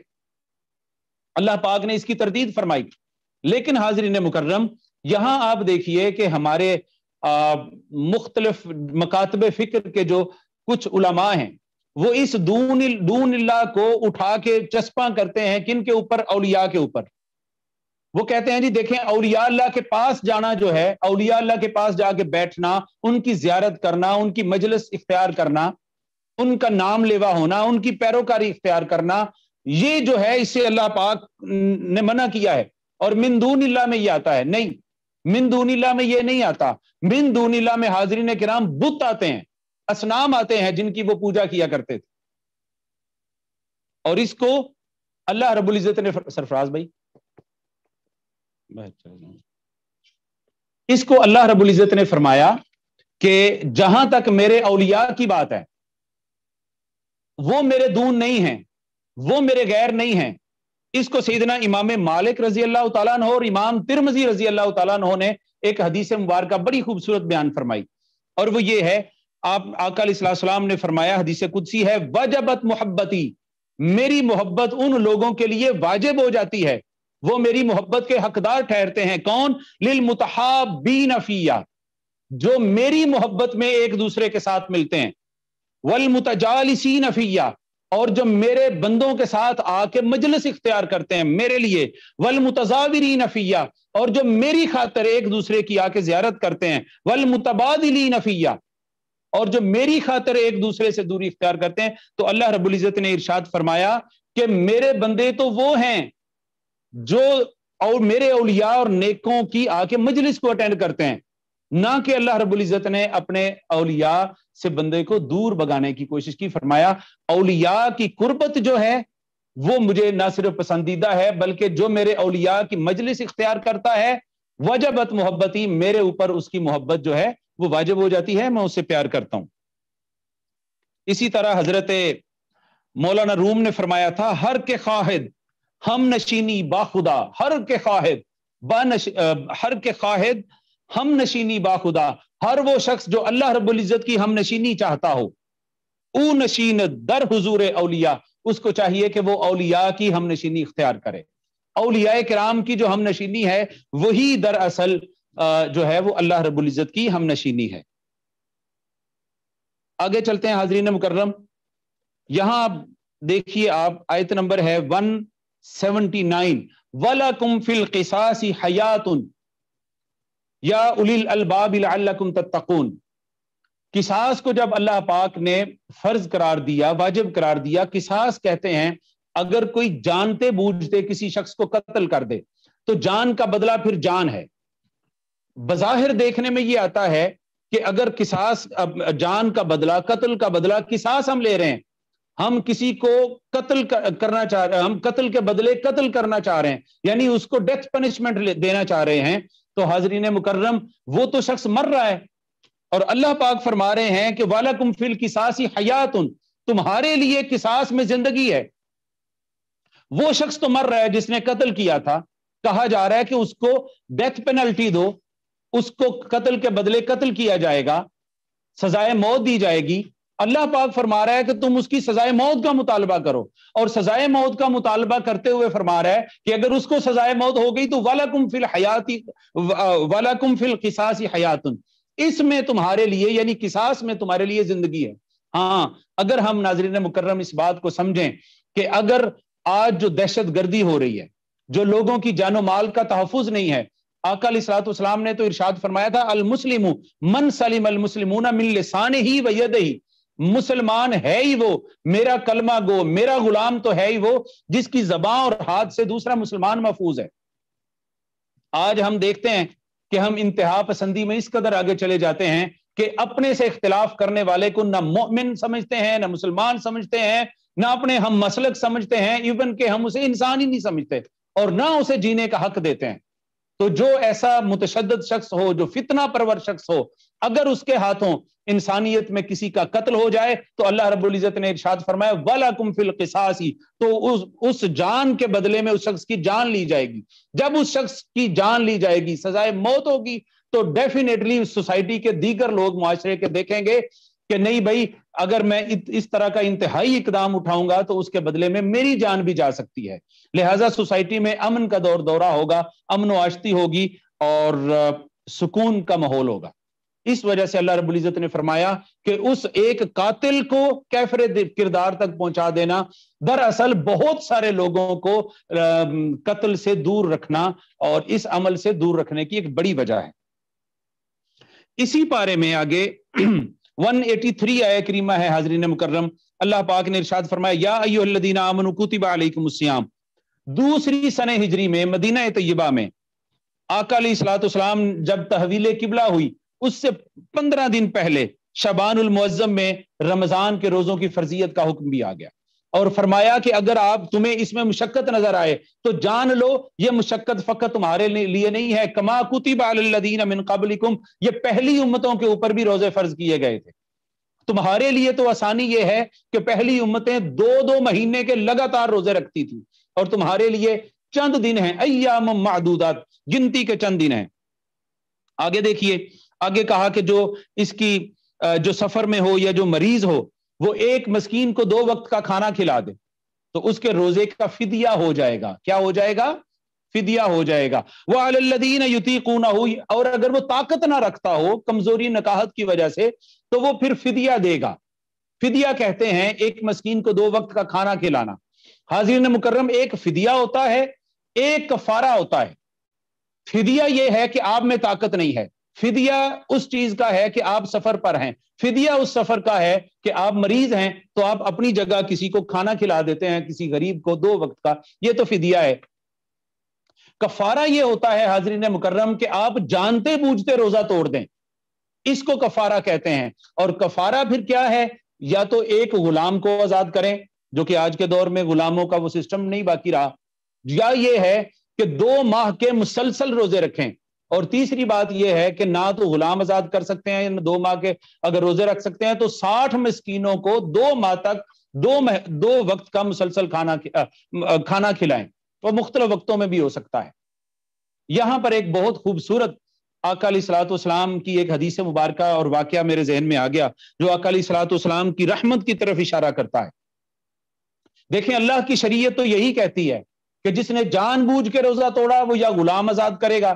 अल्लाह पाक ने इसकी तरदीद फरमाई लेकिन हाजरीन मुकर्रम यहां आप देखिए कि हमारे मुख्तलफ मकातब फिक्र के जो कुछ उलमा हैं वो इस दून दूनिल्ला को उठा के चस्पा करते हैं किन के ऊपर अलिया के ऊपर वो कहते हैं जी देखें अलिया अल्लाह के पास जाना जो है अलिया अल्लाह के पास जाके बैठना उनकी जियारत करना उनकी मजलिस इख्तियार करना उनका नाम लेवा होना उनकी पैरोकारी इख्तियार करना ये जो है इससे अल्लाह पाक ने मना किया है और मिंदून ला में ये आता है नहीं मिनदूनिल्ला में ये नहीं आता मिंदून मिनदूनिल्ला में हाजरीन कराम बुत आते हैं असनाम आते हैं जिनकी वो पूजा किया करते थे और इसको अल्लाह रबुल इज़्ज़त ने सरफराज भाई इसको अल्लाह रबुल इज़्ज़त ने फरमाया कि जहां तक मेरे अलिया की बात है वो मेरे दून नहीं है वो मेरे गैर नहीं है इसको सीधना इमाम मालिक रजी अल्लाह तला और इमाम तिरमजी रजी अल्लाह तला ने एक हदीस मुबारक बड़ी खूबसूरत बयान फरमाई और वो ये है आप आकाम ने फरमाया हदीस कुदसी है वजबत मोहब्बती मेरी मोहब्बत उन लोगों के लिए वाजिब हो जाती है वो मेरी मोहब्बत के हकदार ठहरते हैं कौन लिल मुतहाबी नफिया जो मेरी मोहब्बत में एक दूसरे के साथ मिलते हैं वल मुतजालसी नफिया और जो मेरे बंदों के साथ आके मजलिस इख्तियार करते हैं मेरे लिए वल मुतजावरी नफिया और जो मेरी खातर एक दूसरे की आके जियारत करते हैं वल मुतबादली नफिया और जो मेरी खातर एक दूसरे से दूरी इख्तियार करते हैं तो अल्लाह रब्बुल इज़्ज़त ने इरशाद फरमाया कि मेरे बंदे तो वो हैं जो और मेरे अलिया और नेकों की आके मजलिस को अटेंड करते हैं ना कि अल्लाह रब्बुल इज़्ज़त ने अपने अलिया से बंदे को दूर भगाने की कोशिश की फरमाया अलिया की कुर्बत जो है वो मुझे ना सिर्फ पसंदीदा है बल्कि जो मेरे अलिया की मजलिस इख्तियार करता है वजबत मोहब्बती मेरे ऊपर उसकी मोहब्बत जो है वो वाजिब हो जाती है मैं उससे प्यार करता हूं इसी तरह हजरत मौलाना रूम ने फरमाया था हर के खाहिद हम नशीनी बाखुदा हर के खाहिद आ, हर के खाहिद हम नशीनी बाखुदा हर वो शख्स जो अल्लाह रब्बुल इज़्ज़त की हम नशीनी चाहता हो ऊ नशीन दर हुजूर अलिया उसको चाहिए कि वो अलिया की हम नशीनी इख्तियार करे अलिया कराम की जो हम नशीनी है वही दरअसल जो है वो अल्लाह रबुल्ज़त की हम नशीनी है आगे चलते हैं हाजरीन मुकर्रम यहां आप देखिए आप आयत नंबर है 179 वलकुम फिल किसासी हयातुन या उलिल अलबाब लअल्लकुम तत्तकून किसास को जब अल्लाह पाक ने फर्ज करार दिया वाजिब करार दिया किसास कहते हैं अगर कोई जानते बूझते किसी शख्स को कत्ल कर दे तो जान का बदला फिर जान है बजाहिर देखने में ये आता है कि अगर किसास जान का बदला कत्ल का बदला किसास हम ले रहे हैं हम किसी को कत्ल करना चाह रहे हैं हम कत्ल के बदले कत्ल करना चाह रहे हैं यानी उसको डेथ पनिशमेंट देना चाह रहे हैं तो हाजरीन मुकर्रम वो तो शख्स मर रहा है और अल्लाह पाक फरमा रहे हैं कि वाला कुमफिल किसास ही हयात तुम्हारे लिए किसास में जिंदगी है वो शख्स तो मर रहा है जिसने कत्ल किया था कहा जा रहा है कि उसको डेथ पेनल्टी दो उसको कत्ल के बदले कत्ल किया जाएगा सजाए मौत दी जाएगी अल्लाह पाक फरमा रहा है कि तुम उसकी सजाए मौत का मुतालबा करो और सजाए मौत का मुतालबा करते हुए फरमा रहा है कि अगर उसको सजाए मौत हो गई तो वालकुम फिल हयाती वालकुम फिल किसास हयातुन इसमें तुम्हारे लिए यानी किसास में तुम्हारे लिए जिंदगी है हाँ अगर हम नाजरीन मुकर्रम इस बात को समझें कि अगर आज जो दहशत गर्दी हो रही है जो लोगों की जानो माल का तहफुज नहीं है अकल इसलातम ने तो इर्शाद फरमाया था अल मुस्लिम मन सलीम अल ना मिल ही वयद ही मुसलमान है ही वो मेरा कलमा गो मेरा गुलाम तो है ही वो जिसकी जबां और हाथ से दूसरा मुसलमान महफूज है आज हम देखते हैं कि हम इंतहा पसंदी में इस कदर आगे चले जाते हैं कि अपने से इख्तलाफ करने वाले को ना मोमिन समझते हैं ना मुसलमान समझते हैं ना अपने हम मसलक समझते हैं इवन के हम उसे इंसान ही नहीं समझते और ना उसे जीने का हक देते हैं तो जो ऐसा मुतशद शख्स हो जो फितना परवर शख्स हो अगर उसके हाथों इंसानियत में किसी का कत्ल हो जाए तो अल्लाह रब्बुल इज़्ज़त ने इरशाद फरमाया वला कुमफिल किसासी तो उस उस जान के बदले में उस शख्स की जान ली जाएगी जब उस शख्स की जान ली जाएगी सजाए मौत होगी तो डेफिनेटली सोसाइटी के दीगर लोग मुआरे के देखेंगे कि नहीं भाई अगर मैं इस तरह का इंतहाई इकदाम उठाऊंगा तो उसके बदले में मेरी जान भी जा सकती है लिहाजा सोसाइटी में अमन का दौर दौरा होगा अमन आश्ती होगी और सुकून का माहौल होगा इस वजह से अल्लाह रबुल्जत ने फरमाया कि उस एक कातिल को कैफरे किरदार तक पहुंचा देना दरअसल बहुत सारे लोगों को कत्ल से दूर रखना और इस अमल से दूर रखने की एक बड़ी वजह है इसी बारे में आगे 183 आया करीमा है हाजरीन मुकर्रम अल्लाह पाक ने इरशाद फरमाया या आमनु अलैकुमुस्सियाम दूसरी सन हिजरी में मदीना तय्यबा में आका अली सलातो सलाम जब तहवील किबला हुई उससे पंद्रह दिन पहले शबानुल मुअज्जम में रमजान के रोजों की फर्जियत का हुक्म भी आ गया और फरमाया कि अगर आप तुम्हें इसमें मुशक्कत नजर आए तो जान लो ये मुशक्कत फकत तुम्हारे लिए नहीं है कमा कुतिबादीन मिन कबलिकुम ये पहली उम्मतों के ऊपर भी रोजे फर्ज किए गए थे तुम्हारे लिए तो आसानी ये है कि पहली उम्मतें दो दो महीने के लगातार रोजे रखती थी और तुम्हारे लिए चंद दिन है अयाम महदूदात गिनती के चंद दिन है आगे देखिए आगे कहा कि जो इसकी जो सफर में हो या जो मरीज हो वो एक मस्कीन को दो वक्त का खाना खिला दे तो उसके रोजे का फिदिया हो जाएगा क्या हो जाएगा फिदिया हो जाएगा वह अल्लादीन युति कूना हो और अगर वो ताकत ना रखता हो कमजोरी नकाहत की वजह से तो वो फिर फिदिया देगा फिदिया कहते हैं एक मस्कीन को दो वक्त का खाना खिलाना हाजिर ने मुकर्रम एक फिदिया होता है एक कफारा होता है फिदिया यह है कि आप में ताकत नहीं है फिदिया उस चीज का है कि आप सफर पर हैं फिदिया उस सफर का है कि आप मरीज हैं तो आप अपनी जगह किसी को खाना खिला देते हैं किसी गरीब को दो वक्त का ये तो फिदिया है कफारा ये होता है हाजरीन मुकर्रम कि आप जानते बूझते रोजा तोड़ दें इसको कफारा कहते हैं और कफारा फिर क्या है या तो एक गुलाम को आजाद करें जो कि आज के दौर में गुलामों का वो सिस्टम नहीं बाकी रहा या ये है कि दो माह के मुसलसल रोजे रखें और तीसरी बात यह है कि ना तो गुलाम आजाद कर सकते हैं दो माह के अगर रोजे रख सकते हैं तो साठ मस्किनों को दो माह तक दो मह, दो वक्त का मुसलसल खाना खाना खिलाएं तो मुख्तल वक्तों में भी हो सकता है यहां पर एक बहुत खूबसूरत अकाली सलातम की एक हदीस मुबारक और वाक्य मेरे जहन में आ गया जो अकाली सलातम की रहमत की तरफ इशारा करता है देखें अल्लाह की शरीय तो यही कहती है कि जिसने जानबूझ के रोजा तोड़ा वो या गुलाम आजाद करेगा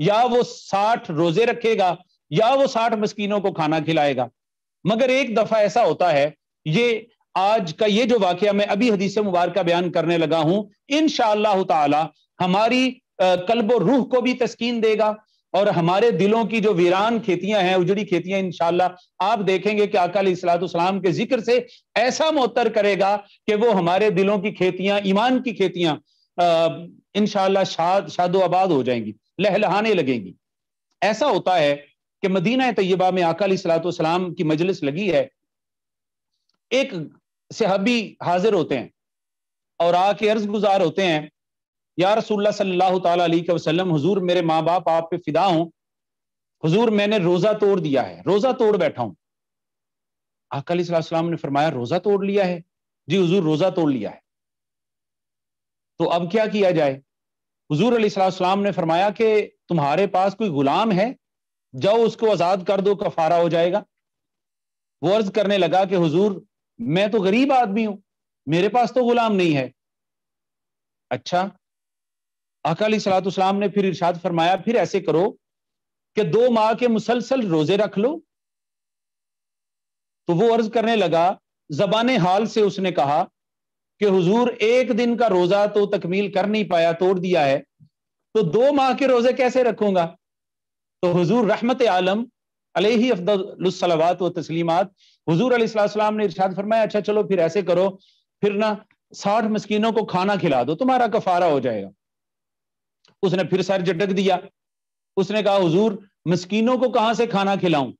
या वो साठ रोजे रखेगा या वो साठ मस्किनों को खाना खिलाएगा मगर एक दफा ऐसा होता है ये आज का ये जो वाक्य मैं अभी हदीस मुबारक बयान करने लगा हूं इन ताला हमारी कल्ब रूह को भी तस्कीन देगा और हमारे दिलों की जो वीरान खेतियां हैं उजड़ी खेतियां इनशाला आप देखेंगे कि अकाल इस्लातम के जिक्र से ऐसा मोतर करेगा कि वो हमारे दिलों की खेतियां ईमान की खेतियां इनशाला शाद शादो आबाद हो जाएंगी लहलहाने लगेंगी ऐसा होता है कि मदीना तैयबा में आकाली सलाम की मजलिस लगी है एक सहाबी हाजिर होते हैं और आके अर्ज गुजार होते हैं या रसूल्ला सल्लल्लाहु अलैहि वसल्लम हुजूर मेरे माँ बाप आप पे फिदा हूं हुजूर मैंने रोजा तोड़ दिया है रोजा तोड़ बैठा हूं अकाली सलाम ने फरमाया रोजा तोड़ लिया है जी हुजूर रोजा तोड़ लिया है तो अब क्या किया जाए हजूर अलीसलाम ने फरमाया कि तुम्हारे पास कोई गुलाम है जाओ उसको आजाद कर दो कफारा हो जाएगा वो अर्ज करने लगा कि हजूर मैं तो गरीब आदमी हूं मेरे पास तो गुलाम नहीं है अच्छा अकाली सलाम ने फिर इर्शाद फरमाया फिर ऐसे करो कि दो माह के मुसलसल रोजे रख लो तो वो अर्ज करने लगा जबान हाल से उसने कहा कि हुजूर एक दिन का रोजा तो तकमील कर नहीं पाया तोड़ दिया है तो दो माह के रोजे कैसे रखूंगा तो हुजूर रहमत आलम अलही अफदलसलावात व तस्लीमत हजूर अलीसलाम ने इर्शाद फरमाया अच्छा चलो फिर ऐसे करो फिर ना साठ मस्किनों को खाना खिला दो तुम्हारा कफारा हो जाएगा उसने फिर सर झटक दिया उसने कहा हुजूर मस्किनों को कहां से खाना खिलाऊं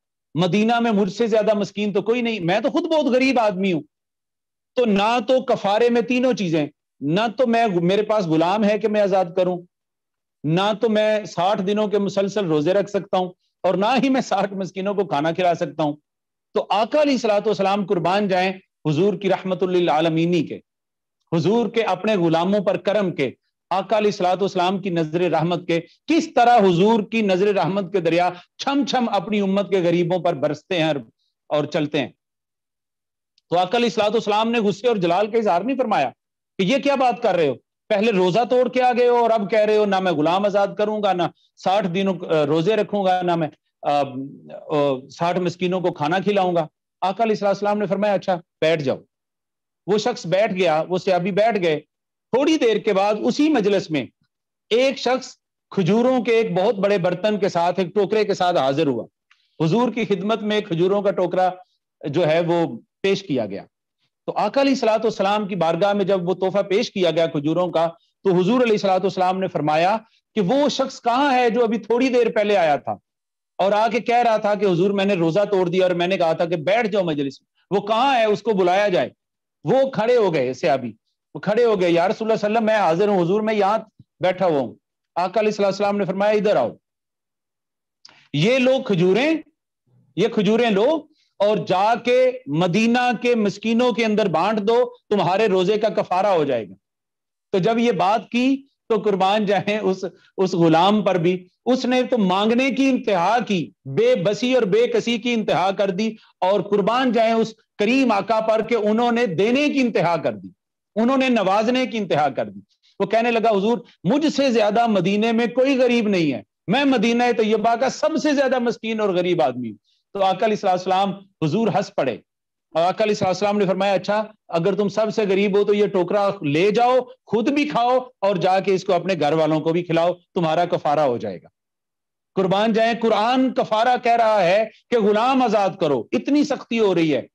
मदीना में मुझसे ज्यादा मस्किन तो कोई नहीं मैं तो खुद बहुत गरीब आदमी हूं तो ना तो कफारे में तीनों चीजें ना तो मैं मेरे पास गुलाम है कि मैं आजाद करूं ना तो मैं साठ दिनों के मुसलसल रोजे रख सकता हूं और ना ही मैं साठ मस्किनों को खाना खिला सकता हूं तो अकाली सलातम कुर्बान जाए हजूर की रहमत आलमीनी के हजूर के अपने गुलामों पर करम के आकाली सलातम की नजर रहमत के किस तरह हजूर की नजर रहमत के दरिया छम छम अपनी उम्मत के गरीबों पर बरसते हैं और चलते हैं तो अकल इस्लाम ने गुस्से और जलाल का इजहार नहीं फरमाया कि ये क्या बात कर रहे हो पहले रोजा तोड़ के आ गए हो और अब कह रहे हो ना मैं गुलाम आजाद करूंगा ना साठ दिनों रोजे रखूंगा ना मैं साठ मस्किनों को खाना खिलाऊंगा अकल इस्लाम ने फरमाया अच्छा बैठ जाओ वो शख्स बैठ गया वो अभी बैठ गए थोड़ी देर के बाद उसी मजलिस में एक शख्स खजूरों के एक बहुत बड़े बर्तन के साथ एक टोकरे के साथ हाजिर हुआ हुजूर की खिदमत में खजूरों का टोकरा जो है वो पेश किया गया तो आकली सलाम की बारगाह में जब वो तोहफा पेश किया गया खजूरों का तो हजूर सलाम ने फरमाया कि वो शख्स कहाँ है जो अभी थोड़ी देर पहले आया था और आके कह रहा था कि हजूर मैंने रोजा तोड़ दिया और मैंने कहा था कि बैठ जाओ मजलिस में वो कहाँ है उसको बुलाया जाए वो खड़े हो गए अभी वो खड़े हो गए यार सल्लम मैं हाजिर हूँ हजूर मैं यहाँ बैठा हुआ हूँ आकाम ने फरमाया इधर आओ ये लो खजूरें ये खजूरें लो और जाके मदीना के मस्किनों के अंदर बांट दो तुम्हारे रोजे का कफारा हो जाएगा तो जब ये बात की तो कुर्बान जाए उस उस गुलाम पर भी उसने तो मांगने की इंतहा की बेबसी और बेकसी की इंतहा कर दी और कुर्बान जाए उस करीम आका पर के उन्होंने देने की इंतहा कर दी उन्होंने नवाजने की इंतहा कर दी वो कहने लगा हजूर मुझसे ज्यादा मदीने में कोई गरीब नहीं है मैं मदीना तैयबा का सबसे ज्यादा मस्किन और गरीब आदमी हूं तो अकल इस्लाम हजूर हंस पड़े और अकल इस्लाम ने फरमाया अच्छा अगर तुम सबसे गरीब हो तो ये टोकरा ले जाओ खुद भी खाओ और जाके इसको अपने घर वालों को भी खिलाओ तुम्हारा कफारा हो जाएगा कुर्बान जाए कुरान कफारा कह रहा है कि गुलाम आजाद करो इतनी सख्ती हो रही है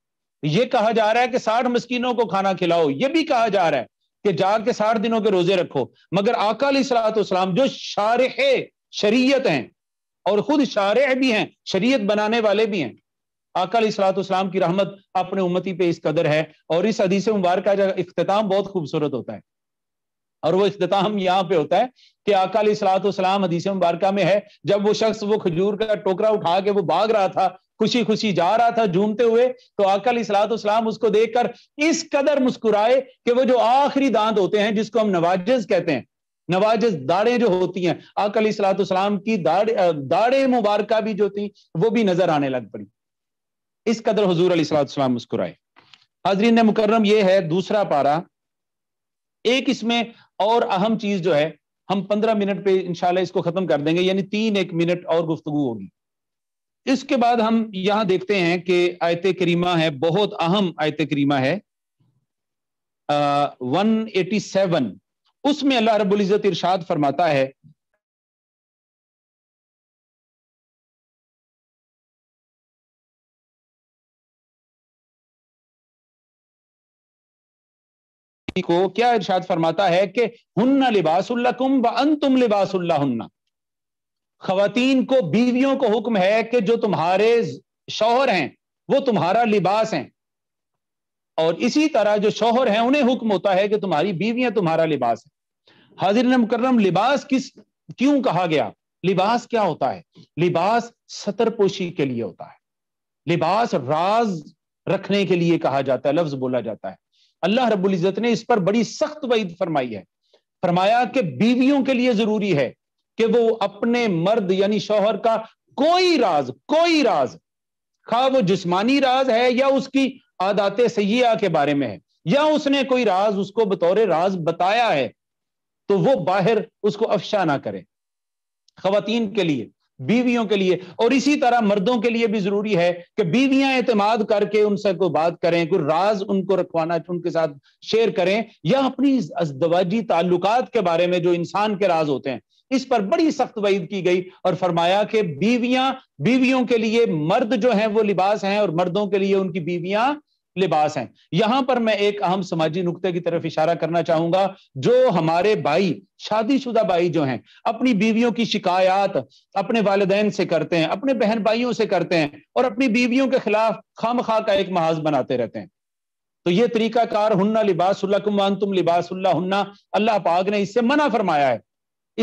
ये कहा जा रहा है कि साठ मस्किनों को खाना खिलाओ ये भी कहा जा रहा है कि जाके साठ दिनों के रोजे रखो मगर आकाल सलाम जो शारह शरीयत हैं और खुद शारे भी हैं शरीयत बनाने वाले भी हैं आकल इसलातम की रहमत अपने उम्मती पे इस कदर है और इस अदीस मुबारक का अख्ताम बहुत खूबसूरत होता है और वो अख्ताम यहाँ पे होता है कि आकल इसलातम हदीस मुबारक में है जब वो शख्स वो खजूर का टोकरा उठा के वो भाग रहा था खुशी खुशी जा रहा था झूमते हुए तो आकल इसलातम उसको देखकर इस कदर मुस्कुराए कि वो जो आखिरी दांत होते हैं जिसको हम नवाजज कहते हैं नवाज दाड़े जो होती हैं आकल सलाम की दाड़े दाड़े मुबारक भी जो थी वो भी नजर आने लग पड़ी इस कदर हजूर अली सलाम मुस्कुराए हाजरीन ने मुकर्रम ये है दूसरा पारा एक इसमें और अहम चीज जो है हम पंद्रह मिनट पे इंशाल्लाह इसको खत्म कर देंगे यानी तीन एक मिनट और गुफ्तगु होगी इसके बाद हम यहां देखते हैं कि आयत करीमा है बहुत अहम आयत करीमा है वन एटी सेवन उसमें अल्लाह रब्बुल इज़्ज़त इरशाद फरमाता है को क्या इरशाद फरमाता है कि हुन्ना लिबास व अंतुम लिबासुल्लाहुन्ना खवतीन को बीवियों को हुक्म है कि जो तुम्हारे शौहर हैं वो तुम्हारा लिबास हैं और इसी तरह जो शौहर हैं उन्हें हुक्म होता है कि तुम्हारी बीवियां तुम्हारा लिबास है हाजिर मुकर्रम लिबास किस क्यों कहा गया लिबास क्या होता है लिबास सतरपोशी के लिए होता है लिबास राज रखने के लिए कहा जाता है लफ्ज बोला जाता है अल्लाह रब्बुल इज़्ज़त ने इस पर बड़ी सख्त वईद फरमाई है फरमाया कि बीवियों के लिए जरूरी है कि वो अपने मर्द यानी शोहर का कोई राज कोई राज खा वो जिस्मानी राज है या उसकी आदात सयाह के बारे में है या उसने कोई राज उसको बतौर राज बताया है तो वो बाहर उसको अफशा ना करें खातन के लिए बीवियों के लिए और इसी तरह मर्दों के लिए भी जरूरी है कि बीवियां एतमाद करके उनसे कोई बात करें कोई राज उनको रखवाना उनके साथ शेयर करें या अपनी अजदवाजी ताल्लुक के बारे में जो इंसान के राज होते हैं इस पर बड़ी सख्त वईद की गई और फरमाया कि बीवियां बीवियों के लिए मर्द जो हैं वो लिबास हैं और मर्दों के लिए उनकी बीवियां लिबास हैं यहां पर मैं एक अहम समाजी नुकते की तरफ इशारा करना चाहूंगा जो हमारे भाई शादीशुदा भाई जो हैं अपनी बीवियों की शिकायत अपने वालदेन से करते हैं अपने बहन भाइयों से करते हैं और अपनी बीवियों के खिलाफ खाम खा का एक महाज बनाते रहते हैं तो ये तरीकाकार हन्ना लिबासुल्ला तुम लिबास हन्ना अल्लाह पाक ने इससे मना फरमाया है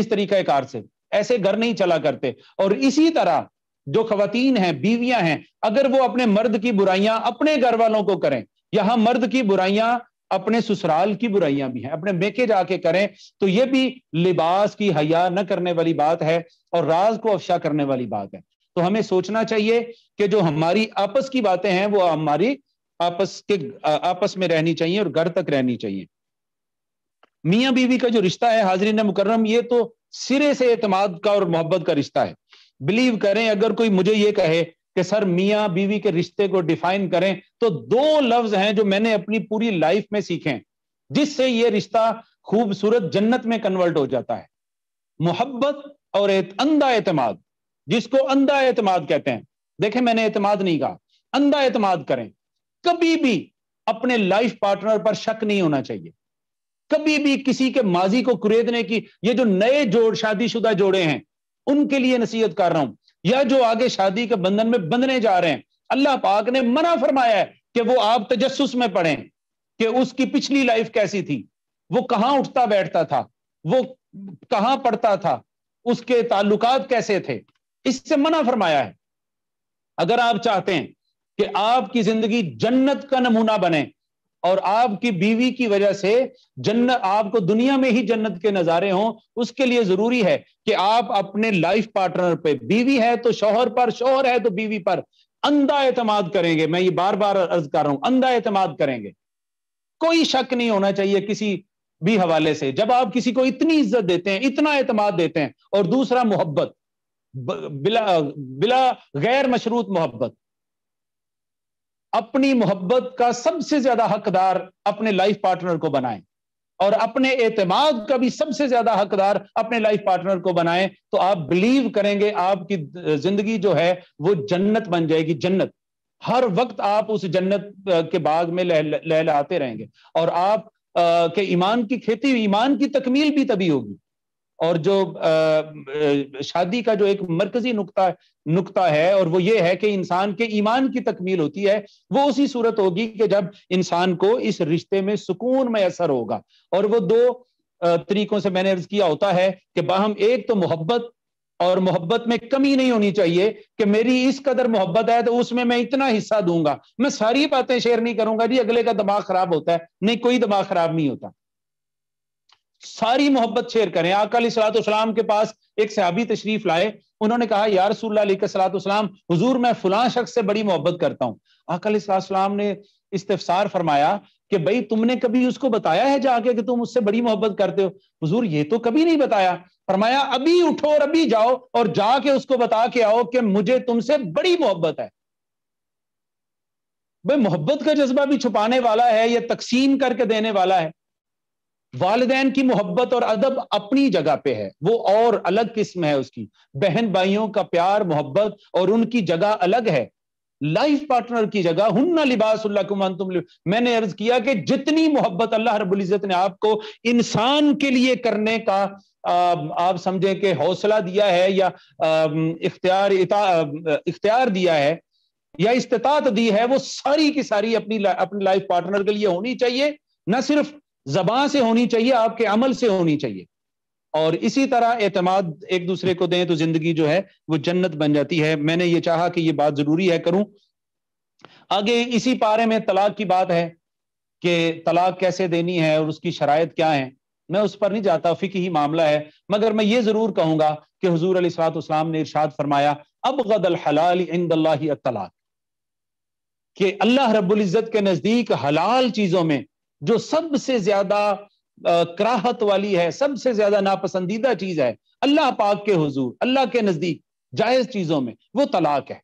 इस तरीकाकार से ऐसे घर नहीं चला करते और इसी तरह जो खातन हैं बीवियां हैं अगर वो अपने मर्द की बुराइयां अपने घर वालों को करें यहां मर्द की बुराइयां अपने ससुराल की बुराइयां भी हैं अपने मेके जाके करें तो ये भी लिबास की हया न करने वाली बात है और राज को अफशा करने वाली बात है तो हमें सोचना चाहिए कि जो हमारी आपस की बातें हैं वो हमारी आपस के आपस में रहनी चाहिए और घर तक रहनी चाहिए मियाँ बीवी का जो रिश्ता है हाजरीन मुकर्रम ये तो सिरे से एतमाद का और मोहब्बत का रिश्ता है बिलीव करें अगर कोई मुझे ये कहे कि सर मियाँ बीवी के रिश्ते को डिफाइन करें तो दो लफ्ज हैं जो मैंने अपनी पूरी लाइफ में सीखे जिससे ये रिश्ता खूबसूरत जन्नत में कन्वर्ट हो जाता है मोहब्बत और एत, अंधा एतमाद जिसको अंधा एतमाद कहते हैं देखें मैंने एतमाद नहीं कहा अंधा एतमाद करें कभी भी अपने लाइफ पार्टनर पर शक नहीं होना चाहिए कभी भी किसी के माजी को कुरेदने की ये जो नए जोड़ शादीशुदा जोड़े हैं उनके लिए नसीहत कर रहा हूं या जो आगे शादी के बंधन में बंधने जा रहे हैं अल्लाह पाक ने मना फरमाया है कि वो आप तजस्स में पढ़ें कि उसकी पिछली लाइफ कैसी थी वो कहाँ उठता बैठता था वो कहाँ पढ़ता था उसके ताल्लुकात कैसे थे इससे मना फरमाया है अगर आप चाहते हैं कि आपकी जिंदगी जन्नत का नमूना बने और आपकी बीवी की वजह से जन्न आपको दुनिया में ही जन्नत के नजारे हों उसके लिए जरूरी है कि आप अपने लाइफ पार्टनर पे बीवी है तो शोहर पर शोहर है तो बीवी पर अंधा एतमाद करेंगे मैं ये बार बार अर्ज कर रहा हूं अंधा एतमाद करेंगे कोई शक नहीं होना चाहिए किसी भी हवाले से जब आप किसी को इतनी इज्जत देते हैं इतना एतमाद देते हैं और दूसरा मोहब्बत बिला बिला गैर मशरूत मोहब्बत अपनी मोहब्बत का सबसे ज्यादा हकदार अपने लाइफ पार्टनर को बनाएं और अपने एतमाद का भी सबसे ज्यादा हकदार अपने लाइफ पार्टनर को बनाएं तो आप बिलीव करेंगे आपकी जिंदगी जो है वो जन्नत बन जाएगी जन्नत हर वक्त आप उस जन्नत के बाग में लहलाते रहेंगे और आप के ईमान की खेती ईमान की तकमील भी तभी होगी और जो आ, शादी का जो एक मरकजी नुकता नुकता है और वो ये है कि इंसान के ईमान की तकमील होती है वो उसी सूरत होगी कि जब इंसान को इस रिश्ते में सुकून में असर होगा और वो दो तरीकों से मैंने अर्ज किया होता है कि बाहम एक तो मोहब्बत और मोहब्बत में कमी नहीं होनी चाहिए कि मेरी इस कदर मोहब्बत है तो उसमें मैं इतना हिस्सा दूंगा मैं सारी बातें शेयर नहीं करूंगा जी अगले का दिमाग खराब होता है नहीं कोई दिमाग खराब नहीं होता सारी मोहब्बत शेयर करें आकल सलातम के पास एक सहाबी तशरीफ लाए उन्होंने कहा यार सलातम हजूर मैं फुला शख्स से बड़ी मोहब्बत करता हूँ आकल सलाम ने इस्तफसार फरमाया कि भाई तुमने कभी उसको बताया है जाके कि तुम उससे बड़ी मोहब्बत करते हो हजूर ये तो कभी नहीं बताया फरमाया अभी उठो और अभी जाओ और जाके उसको बता के आओ कि मुझे तुमसे बड़ी मोहब्बत है भाई मोहब्बत का जज्बा भी छुपाने वाला है या तकसीम करके देने वाला है वालदेन की मोहब्बत और अदब अपनी जगह पे है वो और अलग किस्म है उसकी बहन भाइयों का प्यार मोहब्बत और उनकी जगह अलग है लाइफ पार्टनर की जगह हुन्ना लिबास मैंने अर्ज किया कि जितनी मोहब्बत अल्लाह रब्बुल इज़्ज़त ने आपको इंसान के लिए करने का आप समझें कि हौसला दिया है या इख्तियार इख्तियार दिया है या इस्तात दी है वो सारी की सारी अपनी अपने लाइफ पार्टनर के लिए होनी चाहिए ना सिर्फ जबान से होनी चाहिए आपके अमल से होनी चाहिए और इसी तरह एतमाद एक दूसरे को दें तो जिंदगी जो है वो जन्नत बन जाती है मैंने ये चाहा कि ये बात जरूरी है करूं आगे इसी पारे में तलाक की बात है कि तलाक कैसे देनी है और उसकी शराय क्या है मैं उस पर नहीं जाता फिक ही मामला है मगर मैं ये जरूर कहूंगा कि हजूर अलीसलाम ने इर्शाद फरमाया अब गदल हलाल इंद तलाक कि अल्लाह रबुल्जत के नज़दीक हलाल चीज़ों में जो सबसे ज्यादा कराहत वाली है सबसे ज्यादा नापसंदीदा चीज है अल्लाह पाक के हुजूर अल्लाह के नजदीक जायज चीजों में वो तलाक है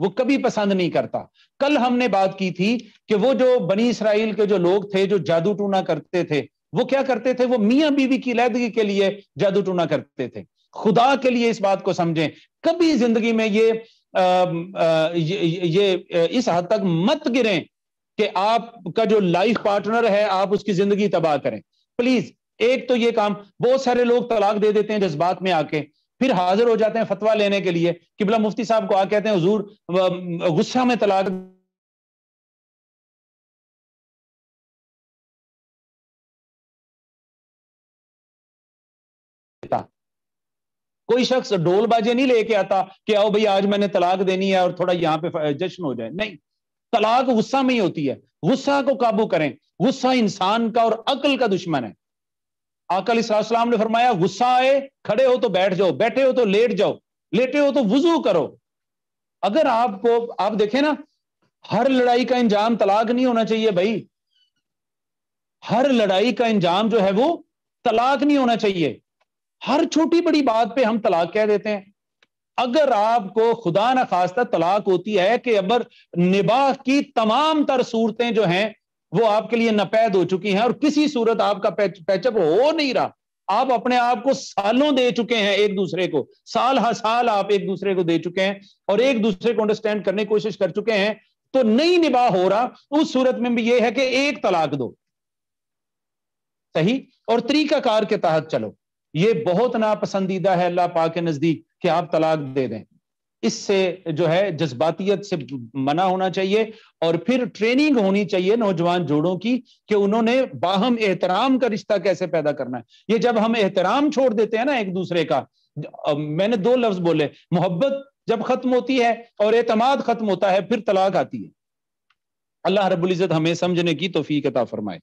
वो कभी पसंद नहीं करता कल हमने बात की थी कि वो जो बनी इसराइल के जो लोग थे जो जादू टूना करते थे वो क्या करते थे वो मियाँ बीवी की लैदगी के लिए जादू टूना करते थे खुदा के लिए इस बात को समझें कभी जिंदगी में ये आ, आ, ये, ये इस हद तक मत गिरें कि आपका जो लाइफ पार्टनर है आप उसकी जिंदगी तबाह करें प्लीज एक तो ये काम बहुत सारे लोग तलाक दे देते हैं जज्बात में आके फिर हाजिर हो जाते हैं फतवा लेने के लिए कि बिला मुफ्ती साहब को आ कहते हैं हजूर गुस्सा में तलाक कोई शख्स ढोल बाजे नहीं लेके आता कि आओ भाई आज मैंने तलाक देनी है और थोड़ा यहाँ पे जश्न हो जाए नहीं तलाक गुस्सा में ही होती है गुस्सा को काबू करें गुस्सा इंसान का और अकल का दुश्मन है अकल इस्लाम ने फरमाया गुस्सा आए खड़े हो तो बैठ जाओ बैठे हो तो लेट जाओ लेटे हो तो वजू करो अगर आपको आप देखें ना हर लड़ाई का इंजाम तलाक नहीं होना चाहिए भाई हर लड़ाई का इंजाम जो है वो तलाक नहीं होना चाहिए हर छोटी बड़ी बात पे हम तलाक कह देते हैं अगर आपको खुदा न खास्ता तलाक होती है कि अबर निबाह की तमाम तर सूरतें जो हैं वो आपके लिए नपैद हो चुकी हैं और किसी सूरत आपका पैचअप हो नहीं रहा आप अपने आप को सालों दे चुके हैं एक दूसरे को साल हर साल आप एक दूसरे को दे चुके हैं और एक दूसरे को अंडरस्टैंड करने की कोशिश कर चुके हैं तो नहीं निबाह हो रहा उस सूरत में भी यह है कि एक तलाक दो सही और तरीकाकार के तहत चलो ये बहुत नापसंदीदा है अल्लाह पा के नजदीक कि आप तलाक दे दें इससे जो है जज्बातियत से मना होना चाहिए और फिर ट्रेनिंग होनी चाहिए नौजवान जोड़ों की कि उन्होंने बाहम एहतराम का रिश्ता कैसे पैदा करना है ये जब हम एहतराम छोड़ देते हैं ना एक दूसरे का मैंने दो लफ्ज बोले मोहब्बत जब खत्म होती है और एतमाद खत्म होता है फिर तलाक आती है अल्लाह रबुल्जत हमें समझने की तोफीक कता फरमाए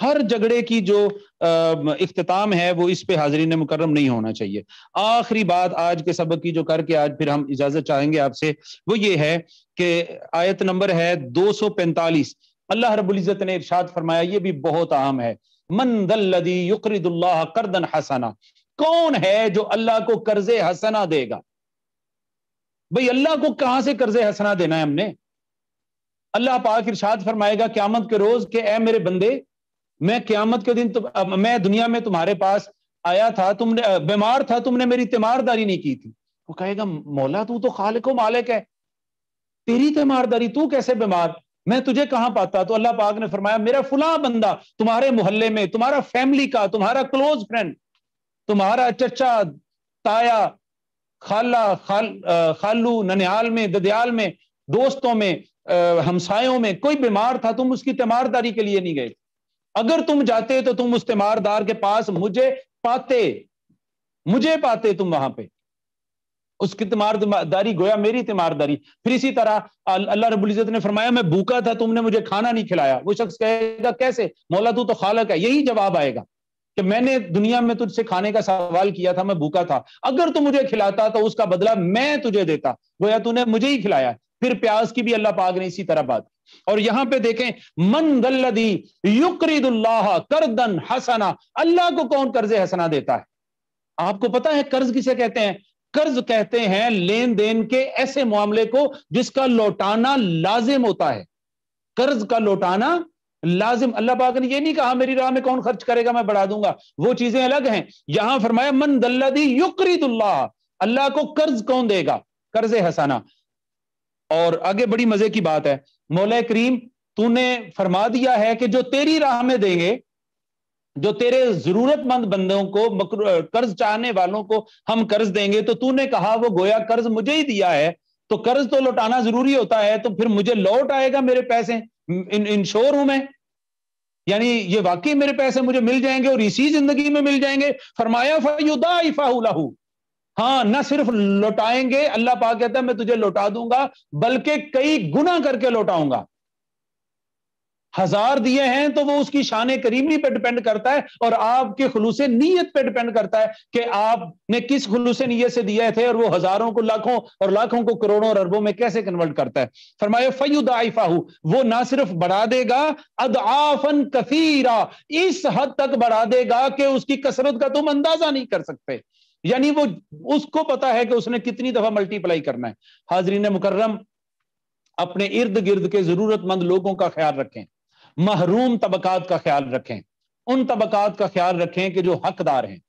हर झगड़े की जो इख्ताम है वो इस पे हाजरी ने मुकर्रम नहीं होना चाहिए आखिरी बात आज के सबक की जो करके आज फिर हम इजाजत चाहेंगे आपसे वो ये है कि आयत नंबर है दो सौ पैंतालीस अल्लाह रबुल्जत ने इर्शाद फरमाया ये भी बहुत अहम है मंदी युक्रद्ला करदन हसना कौन है जो अल्लाह को कर्ज हसना देगा भाई अल्लाह को कहां से कर्ज हसना देना है हमने अल्लाह पाक इरशाद फरमाएगा क्यामत के रोज के ए मेरे बंदे मैं क्यामत के दिन तुम मैं दुनिया में तुम्हारे पास आया था तुमने बीमार था तुमने मेरी तीमारदारी नहीं की थी वो कहेगा मौला तू तो खालिको मालिक है तेरी तीमारदारी तू कैसे बीमार मैं तुझे कहां पाता तो अल्लाह पाक ने फरमाया मेरा फुला बंदा तुम्हारे मोहल्ले में तुम्हारा फैमिली का तुम्हारा क्लोज फ्रेंड तुम्हारा चचा ताया खाला खाल खालू ननिहाल में ददयाल में दोस्तों में हमसायों में कोई बीमार था तुम उसकी तीमारदारी के लिए नहीं गए अगर तुम जाते तो तुम उस तिमारदार के पास मुझे पाते मुझे पाते तुम वहां पे उसकी तिमारदारी गोया मेरी तिमारदारी फिर इसी तरह अल्लाह इज्जत ने फरमाया मैं भूखा था तुमने मुझे खाना नहीं खिलाया वो शख्स कहेगा कैसे मौला तू तो खालक है यही जवाब आएगा कि मैंने दुनिया में तुझसे खाने का सवाल किया था मैं भूखा था अगर तू मुझे खिलाता तो उसका बदला मैं तुझे देता गोया तूने मुझे ही खिलाया फिर प्याज की भी अल्लाह पाक ने इसी तरह बात और यहां पे देखें मन दल्लदी युक्रीदुल्लाह करदन हसना अल्लाह को कौन कर्ज हसना देता है आपको पता है कर्ज किसे कहते हैं कर्ज कहते हैं लेन देन के ऐसे मामले को जिसका लौटाना लाजिम होता है कर्ज का लौटाना लाजिम अल्लाह पाक ने ये नहीं कहा मेरी राह में कौन खर्च करेगा मैं बढ़ा दूंगा वो चीजें अलग हैं यहां फरमाया मन दल्लदी युक्रीदुल्लाह अल्लाह को कर्ज कौन देगा कर्ज हसाना और आगे बड़ी मजे की बात है मौला करीम तूने फरमा दिया है कि जो तेरी राह में देंगे जो तेरे जरूरतमंद बंदों को कर्ज चाहने वालों को हम कर्ज देंगे तो तूने कहा वो गोया कर्ज मुझे ही दिया है तो कर्ज तो लौटाना जरूरी होता है तो फिर मुझे लौट आएगा मेरे पैसे इन इंश्योर हूं मैं यानी ये वाकई मेरे पैसे मुझे मिल जाएंगे और इसी जिंदगी में मिल जाएंगे फरमाया फायदा हाँ न सिर्फ लौटाएंगे अल्लाह पाक कहता है मैं तुझे लौटा दूंगा बल्कि कई गुना करके लौटाऊंगा हजार दिए हैं तो वो उसकी शान करीमी पे डिपेंड करता है और आपके खलूस नीयत पे डिपेंड करता है कि आपने किस खलूस नीयत से दिए थे और वो हजारों को लाखों और लाखों को करोड़ों और अरबों में कैसे कन्वर्ट करता है फरमाया फयुदाइफाहू वो ना सिर्फ बढ़ा देगा अद आफन कफीरा इस हद तक बढ़ा देगा कि उसकी कसरत का तुम अंदाजा नहीं कर सकते यानी वो उसको पता है कि उसने कितनी दफा मल्टीप्लाई करना है हाजरीन मुकर्रम अपने इर्द गिर्द के जरूरतमंद लोगों का ख्याल रखें महरूम तबकात का ख्याल रखें उन तबकात का ख्याल रखें कि जो हकदार हैं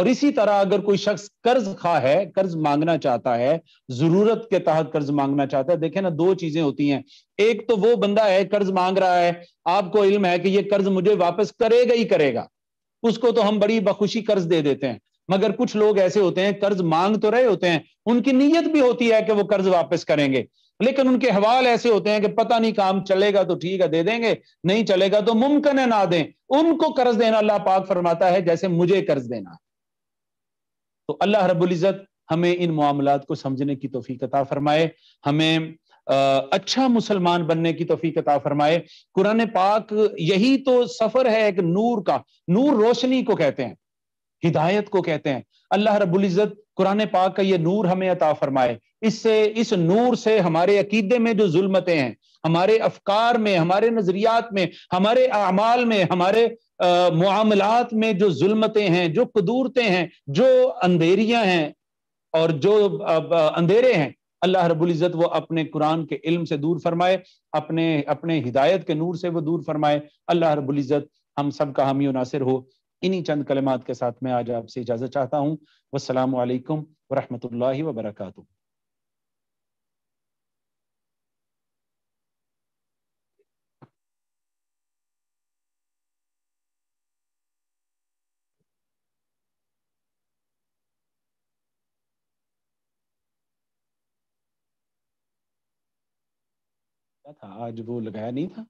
और इसी तरह अगर कोई शख्स कर्ज खा है कर्ज मांगना चाहता है जरूरत के तहत कर्ज मांगना चाहता है देखे ना दो चीजें होती हैं एक तो वो बंदा है कर्ज मांग रहा है आपको इल्म है कि ये कर्ज मुझे वापस करेगा ही करेगा उसको तो हम बड़ी बखुशी कर्ज दे देते हैं मगर कुछ लोग ऐसे होते हैं कर्ज मांग तो रहे होते हैं उनकी नीयत भी होती है कि वो कर्ज वापस करेंगे लेकिन उनके हवाल ऐसे होते हैं कि पता नहीं काम चलेगा तो ठीक है दे देंगे नहीं चलेगा तो मुमकिन है ना दें उनको कर्ज देना अल्लाह पाक फरमाता है जैसे मुझे कर्ज देना तो अल्लाह इज्जत हमें इन मामलात को समझने की तोफीकता अता फरमाए हमें अच्छा मुसलमान बनने की तोफीकता अता फरमाए कुरान पाक यही तो सफर है एक नूर का नूर रोशनी को कहते हैं हिदायत को कहते हैं अल्लाह रबुल्जत कुरान पाक का ये नूर हमें अता फरमाए इससे इस नूर से हमारे अकीदे में जो जुल्मतें हैं हमारे अफकार में हमारे नजरियात में हमारे अमाल में हमारे मामलात में जो जुल्मतें हैं जो कदूरतें हैं जो अंधेरियां हैं और जो अंधेरे हैं अल्लाह रबुल्ज़त वो अपने कुरान के इल्म से दूर फरमाए अपने अपने हिदायत के नूर से वो दूर फरमाए अल्लाह रबुल्ज़त हम सब का हामी नासिर हो इन्हीं चंद कलमात के साथ मैं आज आपसे इजाज़त चाहता हूँ वालेकुम वरहमल वरक था आज वो लगाया नहीं था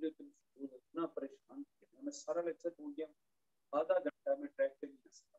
मुझे तो इतना परेशान किया मैं सारा लेक्चर ढूंढ गया आधा घंटा में ट्रैक पे नहीं